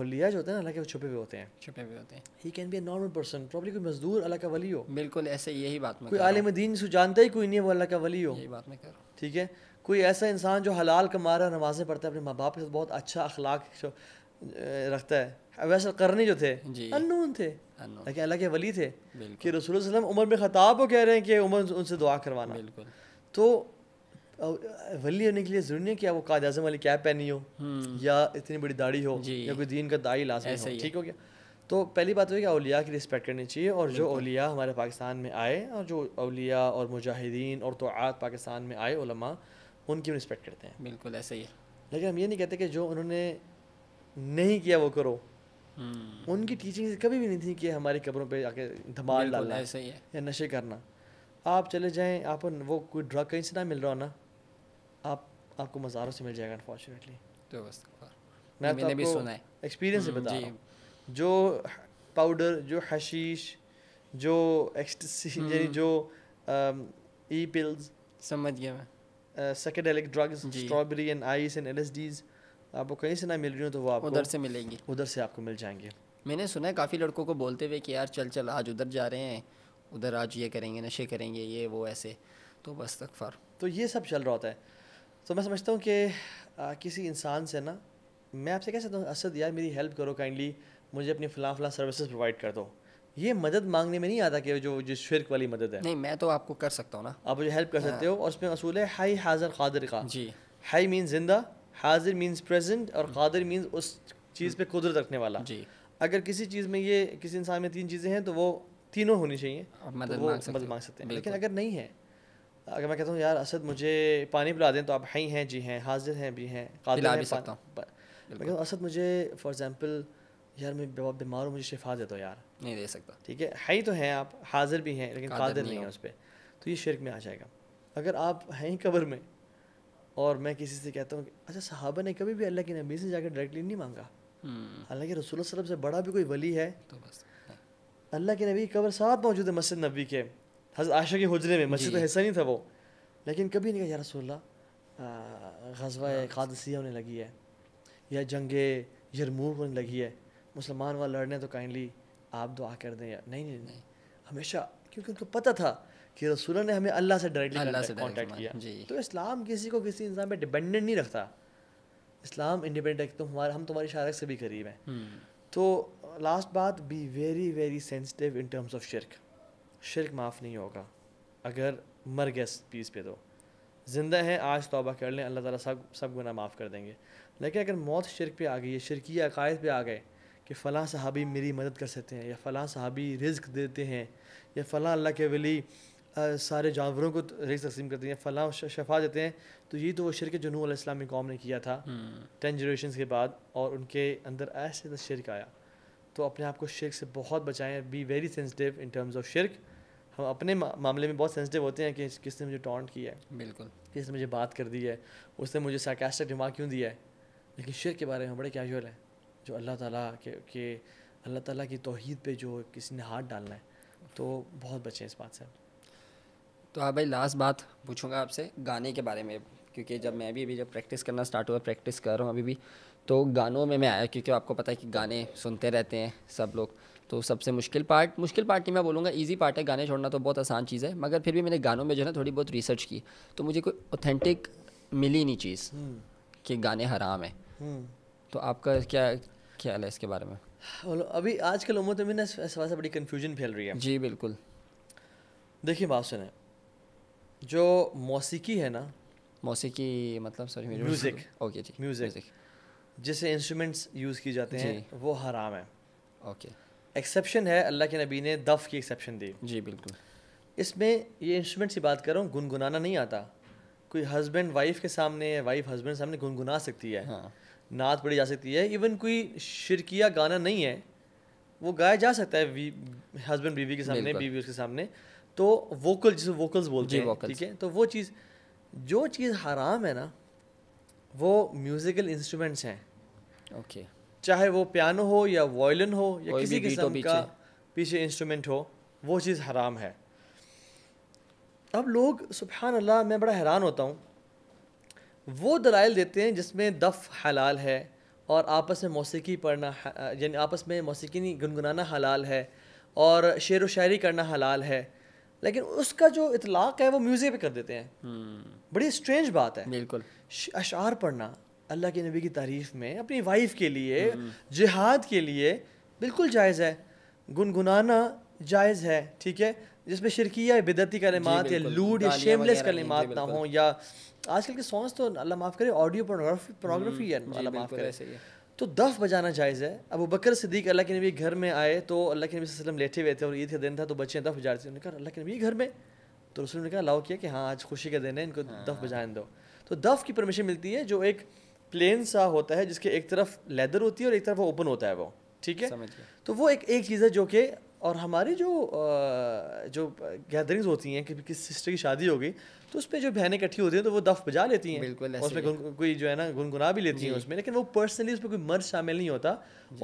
अलिया जो होते हैं अल्लाह के छुपे हुए होते हैं छुपे हुए होते हैं he can be normal person probably कोई मजदूर अल्लाह का वली हो बिल्कुल ऐसे यही बात में कोई आलिम दीन से जानता ही कोई नहीं है वो अल्लाह का वली हो यही बात में कर ठीक है कोई ऐसा इंसान जो हलाल कमा रहा नमाजें पढ़ता है अपने माँ बाप के साथ बहुत अच्छा अखलाक रखता है वैसे करने जो थे अनून थे लेकिन अल्लाह के वली थे कि रसूल वसलम उम्र में ख़ताब को कह रहे हैं कि उम्र उनसे दुआ करवाना बिल्कुल तो वली होने के लिए जरूरी नहीं कि वो काद आजम वाली कैप पहनी हो हम्म। या इतनी बड़ी दाढ़ी हो या कोई दीन का दाई लाजमी हो ठीक हो गया तो पहली बात हो तो कि अलिया की रिस्पेक्ट करनी चाहिए और जो अलिया हमारे पाकिस्तान में आए और जो अलिया और मुजाहिदीन और तो पाकिस्तान में आए उलमा उनकी हम रिस्पेक्ट करते हैं बिल्कुल ऐसा ही है लेकिन हम ये नहीं कहते कि जो उन्होंने नहीं किया वो करो हम्म। उनकी टीचिंग कभी भी नहीं थी कि हमारी कब्रों पर आके धमाल डालना ऐसा ही है या नशे करना आप चले जाएं आप वो कोई ड्रग कहीं से ना मिल रहा हो ना तो आपको मज़ारों से मिल जाएगा अनफॉर्चुनेटली तो बस मैं तो मैंने भी सुना है एक्सपीरियंस हम्म, से बता रहा जो पाउडर जो हशीश जो एक्सटेसी हम्म। यानी जो ई um, पिल्स e समझ गया मैं psychedelic drugs strawberry and ice and LSDs आपको कहीं से ना मिल रही हो तो वो आपको उधर से मिलेंगी उधर से आपको मिल जाएंगे मैंने सुना है काफ़ी लड़कों को बोलते हुए कि यार चल चल आज उधर जा रहे हैं उधर आज ये करेंगे नशे करेंगे ये वो ऐसे तो बस फर तो ये सब चल रहा होता है तो मैं समझता हूँ कि किसी इंसान से ना मैं आपसे कह सकता हूँ असद यार मेरी हेल्प करो काइंडली मुझे अपनी फ़लाँ फ़लाँ सर्विसेज प्रोवाइड कर दो ये मदद मांगने में नहीं आता कि जो जो शिरक वाली मदद है नहीं मैं तो आपको कर सकता हूँ ना आप मुझे हेल्प कर हाँ। सकते हो और उसमें असूल है हाई हाजिर कादिर का जी हाई मीन जिंदा हाजिर मीन्स प्रेजेंट और कादिर मीन्स उस चीज़ पे कुदरत रखने वाला जी अगर किसी चीज़ में ये किसी इंसान में तीन चीज़ें हैं तो वो तीनों होनी चाहिए तो मदद मांग सकते हैं लेकिन अगर नहीं है अगर मैं कहता हूँ यार असद मुझे पानी पिला दें तो आप हई हैं जी हैं हाजिर हैं भी हैं कादिर सकता मैं कहता हूँ असद मुझे फॉर एग्जांपल यार मैं बहुत बीमार हूँ मुझे शिफा दे दो यार नहीं दे सकता ठीक है हई तो हैं आप हाजिर भी हैं लेकिन कादिर नहीं है उस पर तो ये शिरक में आ जाएगा अगर आप हैं कबर में और मैं किसी से कहता हूँ अच्छा साहबा ने कभी भी अल्लाह के नबी से जाकर डायरेक्टली नहीं मांगा हम्म। हालांकि रसूल से बड़ा भी कोई वली है तो बस अल्लाह के नबी कबर साथ मौजूद है मस्जिद नबी के हज़रत आशा के हजरे में मस्जिद ऐसा नहीं था वो लेकिन कभी नहीं कहा यार रसोल्ला गजवा खादसिया हाँ। होने लगी है या जंग यरमूक होने लगी है मुसलमान वहाँ लड़ने तो काइंडली आप दुआ कर दें या नहीं नहीं नहीं हमेशा क्योंकि उनको पता था कि रसूल ने हमें अल्लाह से डायरेक्टली से कॉन्टैक्ट किया तो इस्लाम किसी को किसी इंसान पर डिपेंडेंट नहीं रखता इस्लाम इंडिपेंडेंट है तो हमारे हम तुम्हारी शारक से भी करीब हैं हम्म। तो लास्ट बात be very very sensitive in terms of शिरक शिरक माफ़ नहीं होगा अगर मर गए पीस पे तो ज़िंदा है आज तोबा कर लें अल्लाह ताला सब सब गुना माफ़ कर देंगे लेकिन अगर मौत शिरक पे आ गई है शिरकी अकायद पे आ गए कि फ़लाँ साहबी मेरी मदद कर सकते हैं या फ़लाँ साहबी रिज्क देते हैं या फ़लाँ अल्लाह के वली आ, सारे जानवरों को रिज तकसीम करते हैं फलाँ शफा देते हैं तो ये तो वो शिरक जनू इस्लामी कौम ने किया था हम्म। टेन जनरेशन के बाद और उनके अंदर ऐसे शिरक आया तो अपने आप को शिरक से बहुत बचाएं be very sensitive in terms of शिरक हम अपने मामले में बहुत सेंसिटिव होते हैं कि किसने मुझे टॉन्ट किया है बिल्कुल किसने मुझे बात कर दी है उसने मुझे सरकास्टिक दिमाग क्यों दिया है लेकिन शेर के बारे में बड़े कैजुअल हैं जो अल्लाह ताला के, के अल्लाह ताला की तोहद पे जो किसी ने हाथ डालना है तो बहुत बचे इस बात से तो हाँ भाई लास्ट बात पूछूंगा आपसे गाने के बारे में क्योंकि जब मैं भी अभी जब प्रैक्टिस करना स्टार्ट हुआ प्रैक्टिस कर रहा हूँ अभी भी तो गानों में मैं आया क्योंकि आपको पता है कि गाने सुनते रहते हैं सब लोग तो सबसे मुश्किल पार्ट मुश्किल पार्ट नहीं मैं बोलूँगा ईजी पार्ट है गाने छोड़ना तो बहुत आसान चीज़ है मगर फिर भी मैंने गानों में जो है ना थोड़ी बहुत रिसर्च की तो मुझे कोई ऑथेंटिक मिली नहीं चीज़ हम्म। कि गाने हराम है हम्म। तो आपका क्या ख्याल है इसके बारे में अभी आजकल उम्र में ना बड़ी कन्फ्यूजन फैल रही है जी बिल्कुल देखिए बात सुने जो मौसीकी है ना मौसीकी मतलब सॉरी म्यूज़िक ओके जी म्यूज़िक जिसे इंस्ट्रूमेंट्स यूज़ किए जाते हैं वो हराम है ओके okay. एक्सेप्शन है अल्लाह के नबी ने दफ़ की एक्सेप्शन दी जी बिल्कुल इसमें ये इंस्ट्रूमेंट की बात कर रहा हूँ गुनगुनाना नहीं आता कोई हस्बैंड वाइफ के सामने वाइफ हस्बैंड सामने गुनगुना सकती है हाँ। नात पढ़ी जा सकती है इवन कोई शिरकिया गाना नहीं है वो गाया जा सकता है हस्बैंड बीवी के सामने बीवी उसके सामने तो वोकल जिसे वोकल्स बोलते हैं ठीक है तो वो चीज़ जो चीज़ हराम है ना वो म्यूज़िकल इंस्ट्रूमेंट्स हैं ओके okay. चाहे वो पियानो हो या वॉयलिन हो या किसी किस्म का पीछे इंस्ट्रूमेंट हो वो चीज़ हराम है अब लोग सुबहान अल्लाह मैं बड़ा हैरान होता हूँ वो दलाइल देते हैं जिसमें दफ़ हलाल है और आपस में मौसीकी पढ़ना यानी आपस में मौसीकी गुनगुनाना हलाल है और शेर व शायरी करना हलाल है लेकिन उसका जो इतलाक़ है वो म्यूज़िक पे कर देते हैं हम्म। बड़ी स्ट्रेंज बात है बिल्कुल अशार पढ़ना अल्लाह के नबी की तारीफ़ में अपनी वाइफ के लिए जिहाद के लिए बिल्कुल जायज़ है गुनगुनाना जायज़ है ठीक है जिसमें शिरकिया बिदती कलमात या लूड या शेमलेस कलमात ना हो या आजकल के सॉन्ग्स तो अल्लाह माफ़ करे ऑडियो पोर्नोग्राफी पोर्नोग्राफी है अल्लाह माफ़ करे तो दफ बजाना जायज़ है अब बकर सिद्दीक अल्लाह के नबी घर में आए तो अल्लाह के नबी वसलम लेटे हुए थे और ईद का दिन था तो बच्चे दफ बजा रहे थे उन्होंने कहा अल्लाह के नबी तो घर में तो रसूल ने कहा अलाउ किया कि हाँ आज खुशी का दिन है इनको हाँ। दफ बजाने दो तो दफ की परमिशन मिलती है जो एक प्लेन सा होता है जिसके एक तरफ लेदर होती है और एक तरफ वो ओपन होता है वो ठीक है तो वो एक एक चीज़ है जो कि और हमारी जो जो गैदरिंग्स होती हैं कि किस सिस्टर की शादी हो गई तो उस पर जो बहनें इकट्ठी होती हैं तो वो दफ बजा लेती हैं बिल्कुल उसमें कोई जो है ना गुनगुना भी लेती हैं उसमें लेकिन वो पर्सनली उसमें कोई मर्द शामिल नहीं होता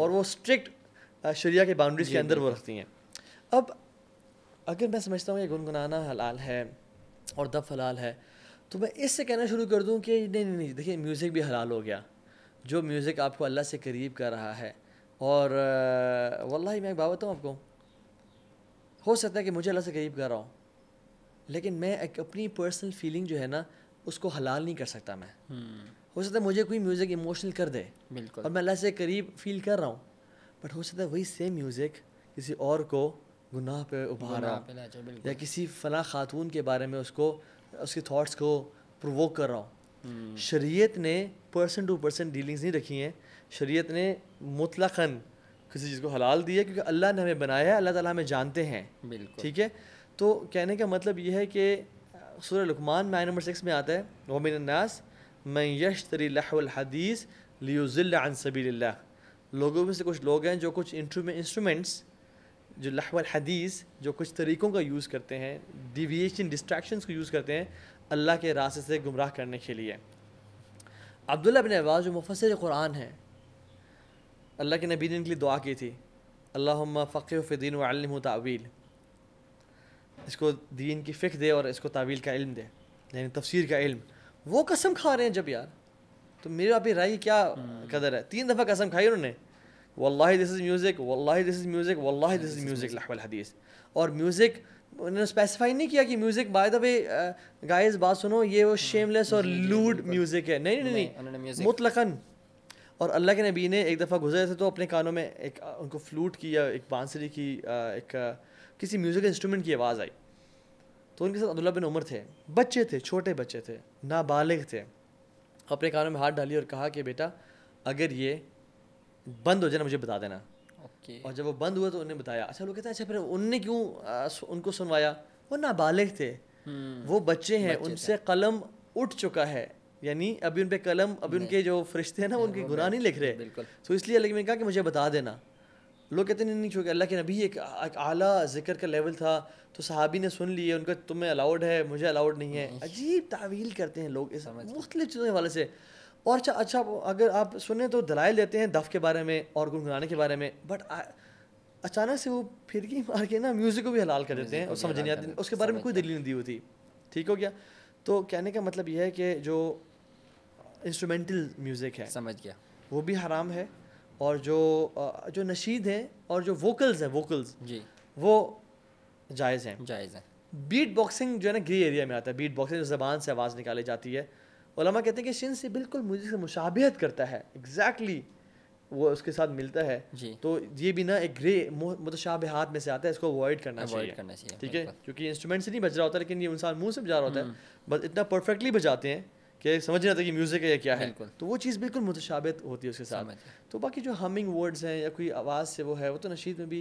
और वो स्ट्रिक्ट शरिया के बाउंड्रीज के अंदर वो रखती हैं अब अगर मैं समझता हूँ ये गुनगुनाना हलाल है और दफ हलाल है तो मैं इससे कहना शुरू कर दूँ कि नहीं नहीं नहीं देखिए म्यूज़िक भी हलाल हो गया जो म्यूज़िक आपको अल्लाह से करीब कर रहा है और वल्ला मैं एक बात बताऊँ आपको हो सकता है कि मुझे अल्लाह से करीब कर रहा हूँ लेकिन मैं एक अपनी पर्सनल फीलिंग जो है ना उसको हलाल नहीं कर सकता मैं हम्म। हो सकता है मुझे कोई म्यूज़िक इमोशनल कर दे बिल्कुल और मैं अल्लाह से करीब फील कर रहा हूँ बट हो सकता है वही सेम म्यूज़िक किसी और को गुनाह पे उभारा या किसी फ़ला ख़ातून के बारे में उसको उसके थॉट्स को प्रोवोक कर रहा हूँ शरीयत ने पर्सन टू पर्सन डीलिंग्स नहीं रखी हैं शरीयत ने मुतलकन किसी चीज़ को हलाल दिया क्योंकि अल्लाह ने हमें बनाया है अल्लाह ताला हमें जानते हैं बिल्कुल ठीक है तो कहने का मतलब यह है कि सूर्य लकमान में नंबर सिक्स में आता है वमिन अन्नास मैं यश तरी हदीस लियुज़िल्ला लोगों में से कुछ लोग हैं जो कुछ इंस्ट्रूमेंट्स जो लहवल हदीस जो कुछ तरीक़ों का यूज़ करते हैं डिविएशन डिस्ट्रैक्शंस को यूज़ करते हैं अल्लाह के रास्ते से गुमराह करने के लिए अब्दुल्ला बिन अब्बास जो मुफसर कुरान हैं अल्लाह के नबी ने इनके लिए दुआ की थी अल्लाह फ़क़ फ़दीन वम तावील इसको दीन की फ़िक दे और इसको तावील का इल्म दे यानी तफसीर का इल्म वो कसम खा रहे हैं जब यार तो मेरे आप राय क्या हम्म। कदर है तीन दफ़ा कसम खाई उन्होंने वल्ला दिस इज़ म्यूज़िक वल्लाह दिस इज़ म्यूज़िक वल्लाह दिस इज़ म्यूज़िक लहवल हदीस और म्यूज़िक उन्होंने स्पेसिफाई नहीं किया कि music by the way guys बात सुनो ये वो शेमलेस और लूड म्यूज़िक है नहीं नहीं, नहीं मुतलकन और अल्लाह के नबी ने एक दफ़ा गुजरे थे तो अपने कानों में एक uh, उनको फ्लूट की या एक बांसुरी की uh, एक uh, किसी म्यूज़िक इंस्ट्रूमेंट की आवाज़ आई तो उनके साथ अब्दुल्ला बिन उमर थे बच्चे थे छोटे बच्चे थे नाबालिग थे अपने कानों में हाथ डाली और कहा कि बेटा अगर ये बंद हो जाए मुझे बता देना ओके okay. और जब वो बंद हुआ तो उन्हें बताया अच्छा लोग कहते हैं अच्छा फिर उनने क्यों उनको सुनवाया वो नाबालिग थे हम्म। वो बच्चे हैं उनसे कलम उठ चुका है यानी अभी उन पर कलम अभी उनके जो फरिश्ते हैं ना उनके गुनाह नहीं लिख रहे बिल्कुल तो इसलिए अलग मैंने कहा कि मुझे बता देना लोग कहते नहीं नहीं चूँकि अल्लाह के नबी एक आला जिक्र का लेवल था तो सहाबी ने सुन लिए उनका तुम्हें अलाउड है मुझे अलाउड नहीं है अजीब तावील करते हैं लोग इस मुख्तलिफ चीज़ों के हवाले से और अच्छा अच्छा अगर आप सुने तो दलाई लेते हैं दफ के बारे में और गुनगुनाने के बारे में बट अचानक से वो फिरकी मार के ना म्यूज़िक को भी हलाल कर देते हैं और समझ नहीं आती उसके बारे में कोई दलील नहीं दी हुई थी ठीक हो गया तो कहने का मतलब यह है कि जो इंस्ट्रूमेंटल म्यूज़िक है समझ गया वो भी हराम है और जो जो नशीद हैं और जो वोकल्स हैं वोकल्स जी वो जायज़ हैं जायज़ हैं बीट बॉक्सिंग जो है ना ग्रे एरिया में आता है बीट बॉक्सिंग जबान से आवाज़ निकाली जाती है ओलमा कहते हैं कि शिन से बिल्कुल मुझे से मुशाबियत करता है एग्जैक्टली exactly वो उसके साथ मिलता है तो ये भी ना एक ग्रे हाथ में से आता है इसको अवॉइड करना चाहिए ठीक है क्योंकि इंस्ट्रूमेंट से नहीं बज रहा होता लेकिन ये इंसान मुंह से बजा रहा होता है हम्म। बस इतना परफेक्टली बजाते हैं कि समझ नहीं आता कि म्यूज़िक है या क्या है तो वो चीज़ बिल्कुल मुतशाबित होती है उसके साथ तो बाकी जो हमिंग वर्ड्स हैं या कोई आवाज़ से वो है वो तो नशीद में भी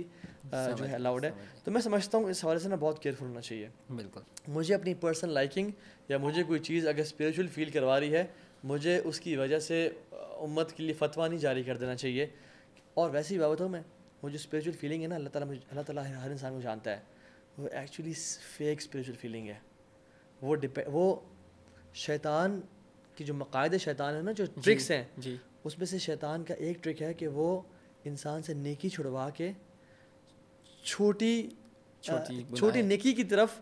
जो है अलाउड है तो मैं समझता हूँ इस हवाले से ना बहुत केयरफुल होना चाहिए बिल्कुल मुझे अपनी पर्सनल लाइकिंग या मुझे कोई चीज़ अगर स्परिचुअल फील करवा रही है मुझे उसकी वजह से उम्मत के लिए फतवा नहीं जारी कर देना चाहिए और वैसी बाबतों में मुझे स्पिरिचुअल फीलिंग है ना अल्लाह ताला तला अल्लाह ताला हर इंसान को जानता है वो एक्चुअली फेक स्पिरिचुअल फीलिंग है वो डिपे वो शैतान की जो मकायद शैतान है ना जो ट्रिक्स हैं उसमें से शैतान का एक ट्रिक है कि वो इंसान से नेकी छुड़वा के छोटी छोटी छोटी नेकी की तरफ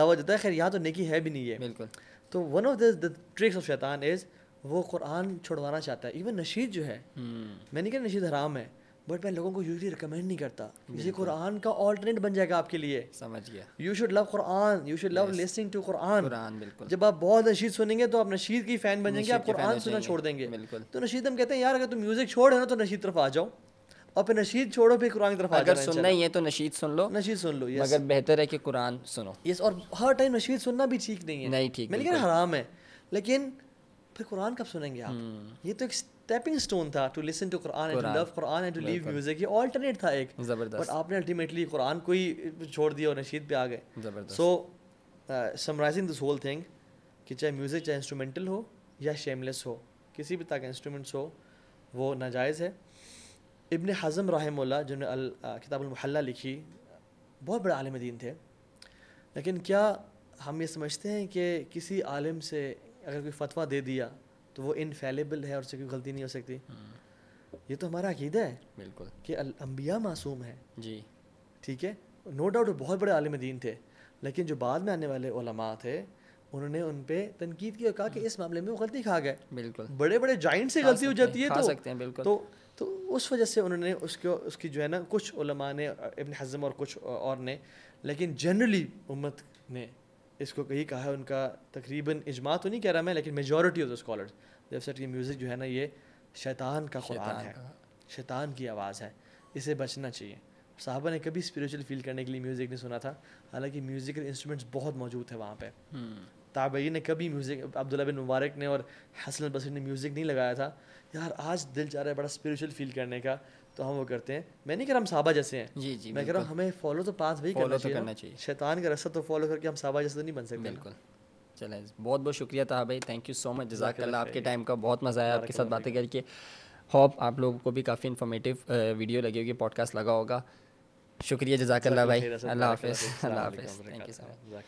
दावा देता है खैर यहाँ तो नेकी है भी नहीं है बिल्कुल तो one of the tricks of शैतान इज़ वो कुरान छुड़वाना चाहता है इवन नशीद जो है हम्म। मैंने कहा नशीद हराम है बट मैं लोगों को यूजली रिकमेंड नहीं करता ये कुरान का ऑल्टरनेट बन जाएगा आपके लिए समझ गया you should love Quran you should love listening to Quran Quran बिल्कुल जब आप बहुत नशीद सुनेंगे तो आप नशीद की फ़ैन बन जाएंगे आप कुरान सुनना छोड़ देंगे बिल्कुल तो नशीद हम कहते हैं यार अगर तुम म्यूज़िक छोड़ रहे हो तो नशीद तरफ आ जाओ और फिर नशीद छोड़ो फिर कुरान की तरफ अगर सुनना ही है तो नशीद सुन लो नशीद सुन लो यस मगर बेहतर है कि कुरान सुनो यस और हर टाइम नशीद सुनना भी ठीक नहीं है नहीं ठीक मैंने हराम है लेकिन फिर कुरान कब सुनेंगे आप हम्म। ये तो एक टैपिंग स्टोन था to listen to Quran and love Quran and to leave music ये अल्टरनेट था एक बट आपने अल्टीमेटली कुरान को ही छोड़ दिया और नशीद पे आ गए so summarising this whole thing कि चाहे म्यूज़िक चाहे इंस्ट्रूमेंटल हो या शेमलेस हो किसी भी तरह का इंस्ट्रूमेंट्स हो वो नाजायज़ है इबन हज़म राहमल्ला जिन्होंने किताबुलमहल्ला लिखी बहुत बड़े आलम दीन थे लेकिन क्या हम ये समझते हैं कि किसी आलम से अगर कोई फतवा दे दिया तो वो इनफेलेबल है और उससे कोई गलती नहीं हो सकती हम्म। ये तो हमारा अकीदा है बिल्कुल कि अम्बिया मासूम है जी ठीक है नो डाउट बहुत बड़े आलम दीन थे लेकिन जो बाद में आने वाले थे उन्होंने उन पर तनकीद की और कहा कि हम्म। इस मामले में वो गलती खा गए बिल्कुल बड़े बड़े जॉइंट से गलती हो जाती है तो सकते हैं बिल्कुल तो तो उस वजह से उन्होंने उसको उसकी जो है ना कुछ ने इबन हज़म और कुछ और ने लेकिन जनरली उम्मत ने इसको कही कहा है उनका तकरीबन इजमा तो नहीं कह रहा मैं लेकिन मेजोरिटी ऑफ द स्कॉलर्स जब सर ये म्यूज़िक जो है ना ये शैतान का कुरान है शैतान की आवाज़ है इसे बचना चाहिए साहबा ने कभी स्पिरिचुअल फील करने के लिए म्यूज़िक नहीं सुना था हालांकि म्यूज़िकल इंस्ट्रूमेंट्स बहुत मौजूद है वहाँ पर हम्म। ताबई ने कभी म्यूज़िक अब्दुल्ला बिन मुबारक ने और हसन बसर ने म्यूज़िक नहीं लगाया था यार आज दिल चाह रहा है बड़ा स्पिरिचुअल फील करने का तो हम वो करते हैं मैं नहीं कह रहा हम साबा जैसे हैं जी जी मैं कह रहा हूँ हमें फॉलो तो पास भी करना, तो करना चाहिए शैतान का रस्ता तो फॉलो करके हम साबा जैसे तो नहीं बन सकते बिल्कुल चले बहुत बहुत शुक्रिया था भाई थैंक यू सो मच जजाकल्ला आपके टाइम का बहुत मज़ा आया आपके साथ बातें करके होप आप लोगों को भी काफ़ी इन्फॉर्मेटिव वीडियो लगी होगी पॉडकास्ट लगा होगा शुक्रिया जजाकल्ला भाई अल्लाह हाफिज़ अल्लाह हाफिज़ थैंक यू सो मच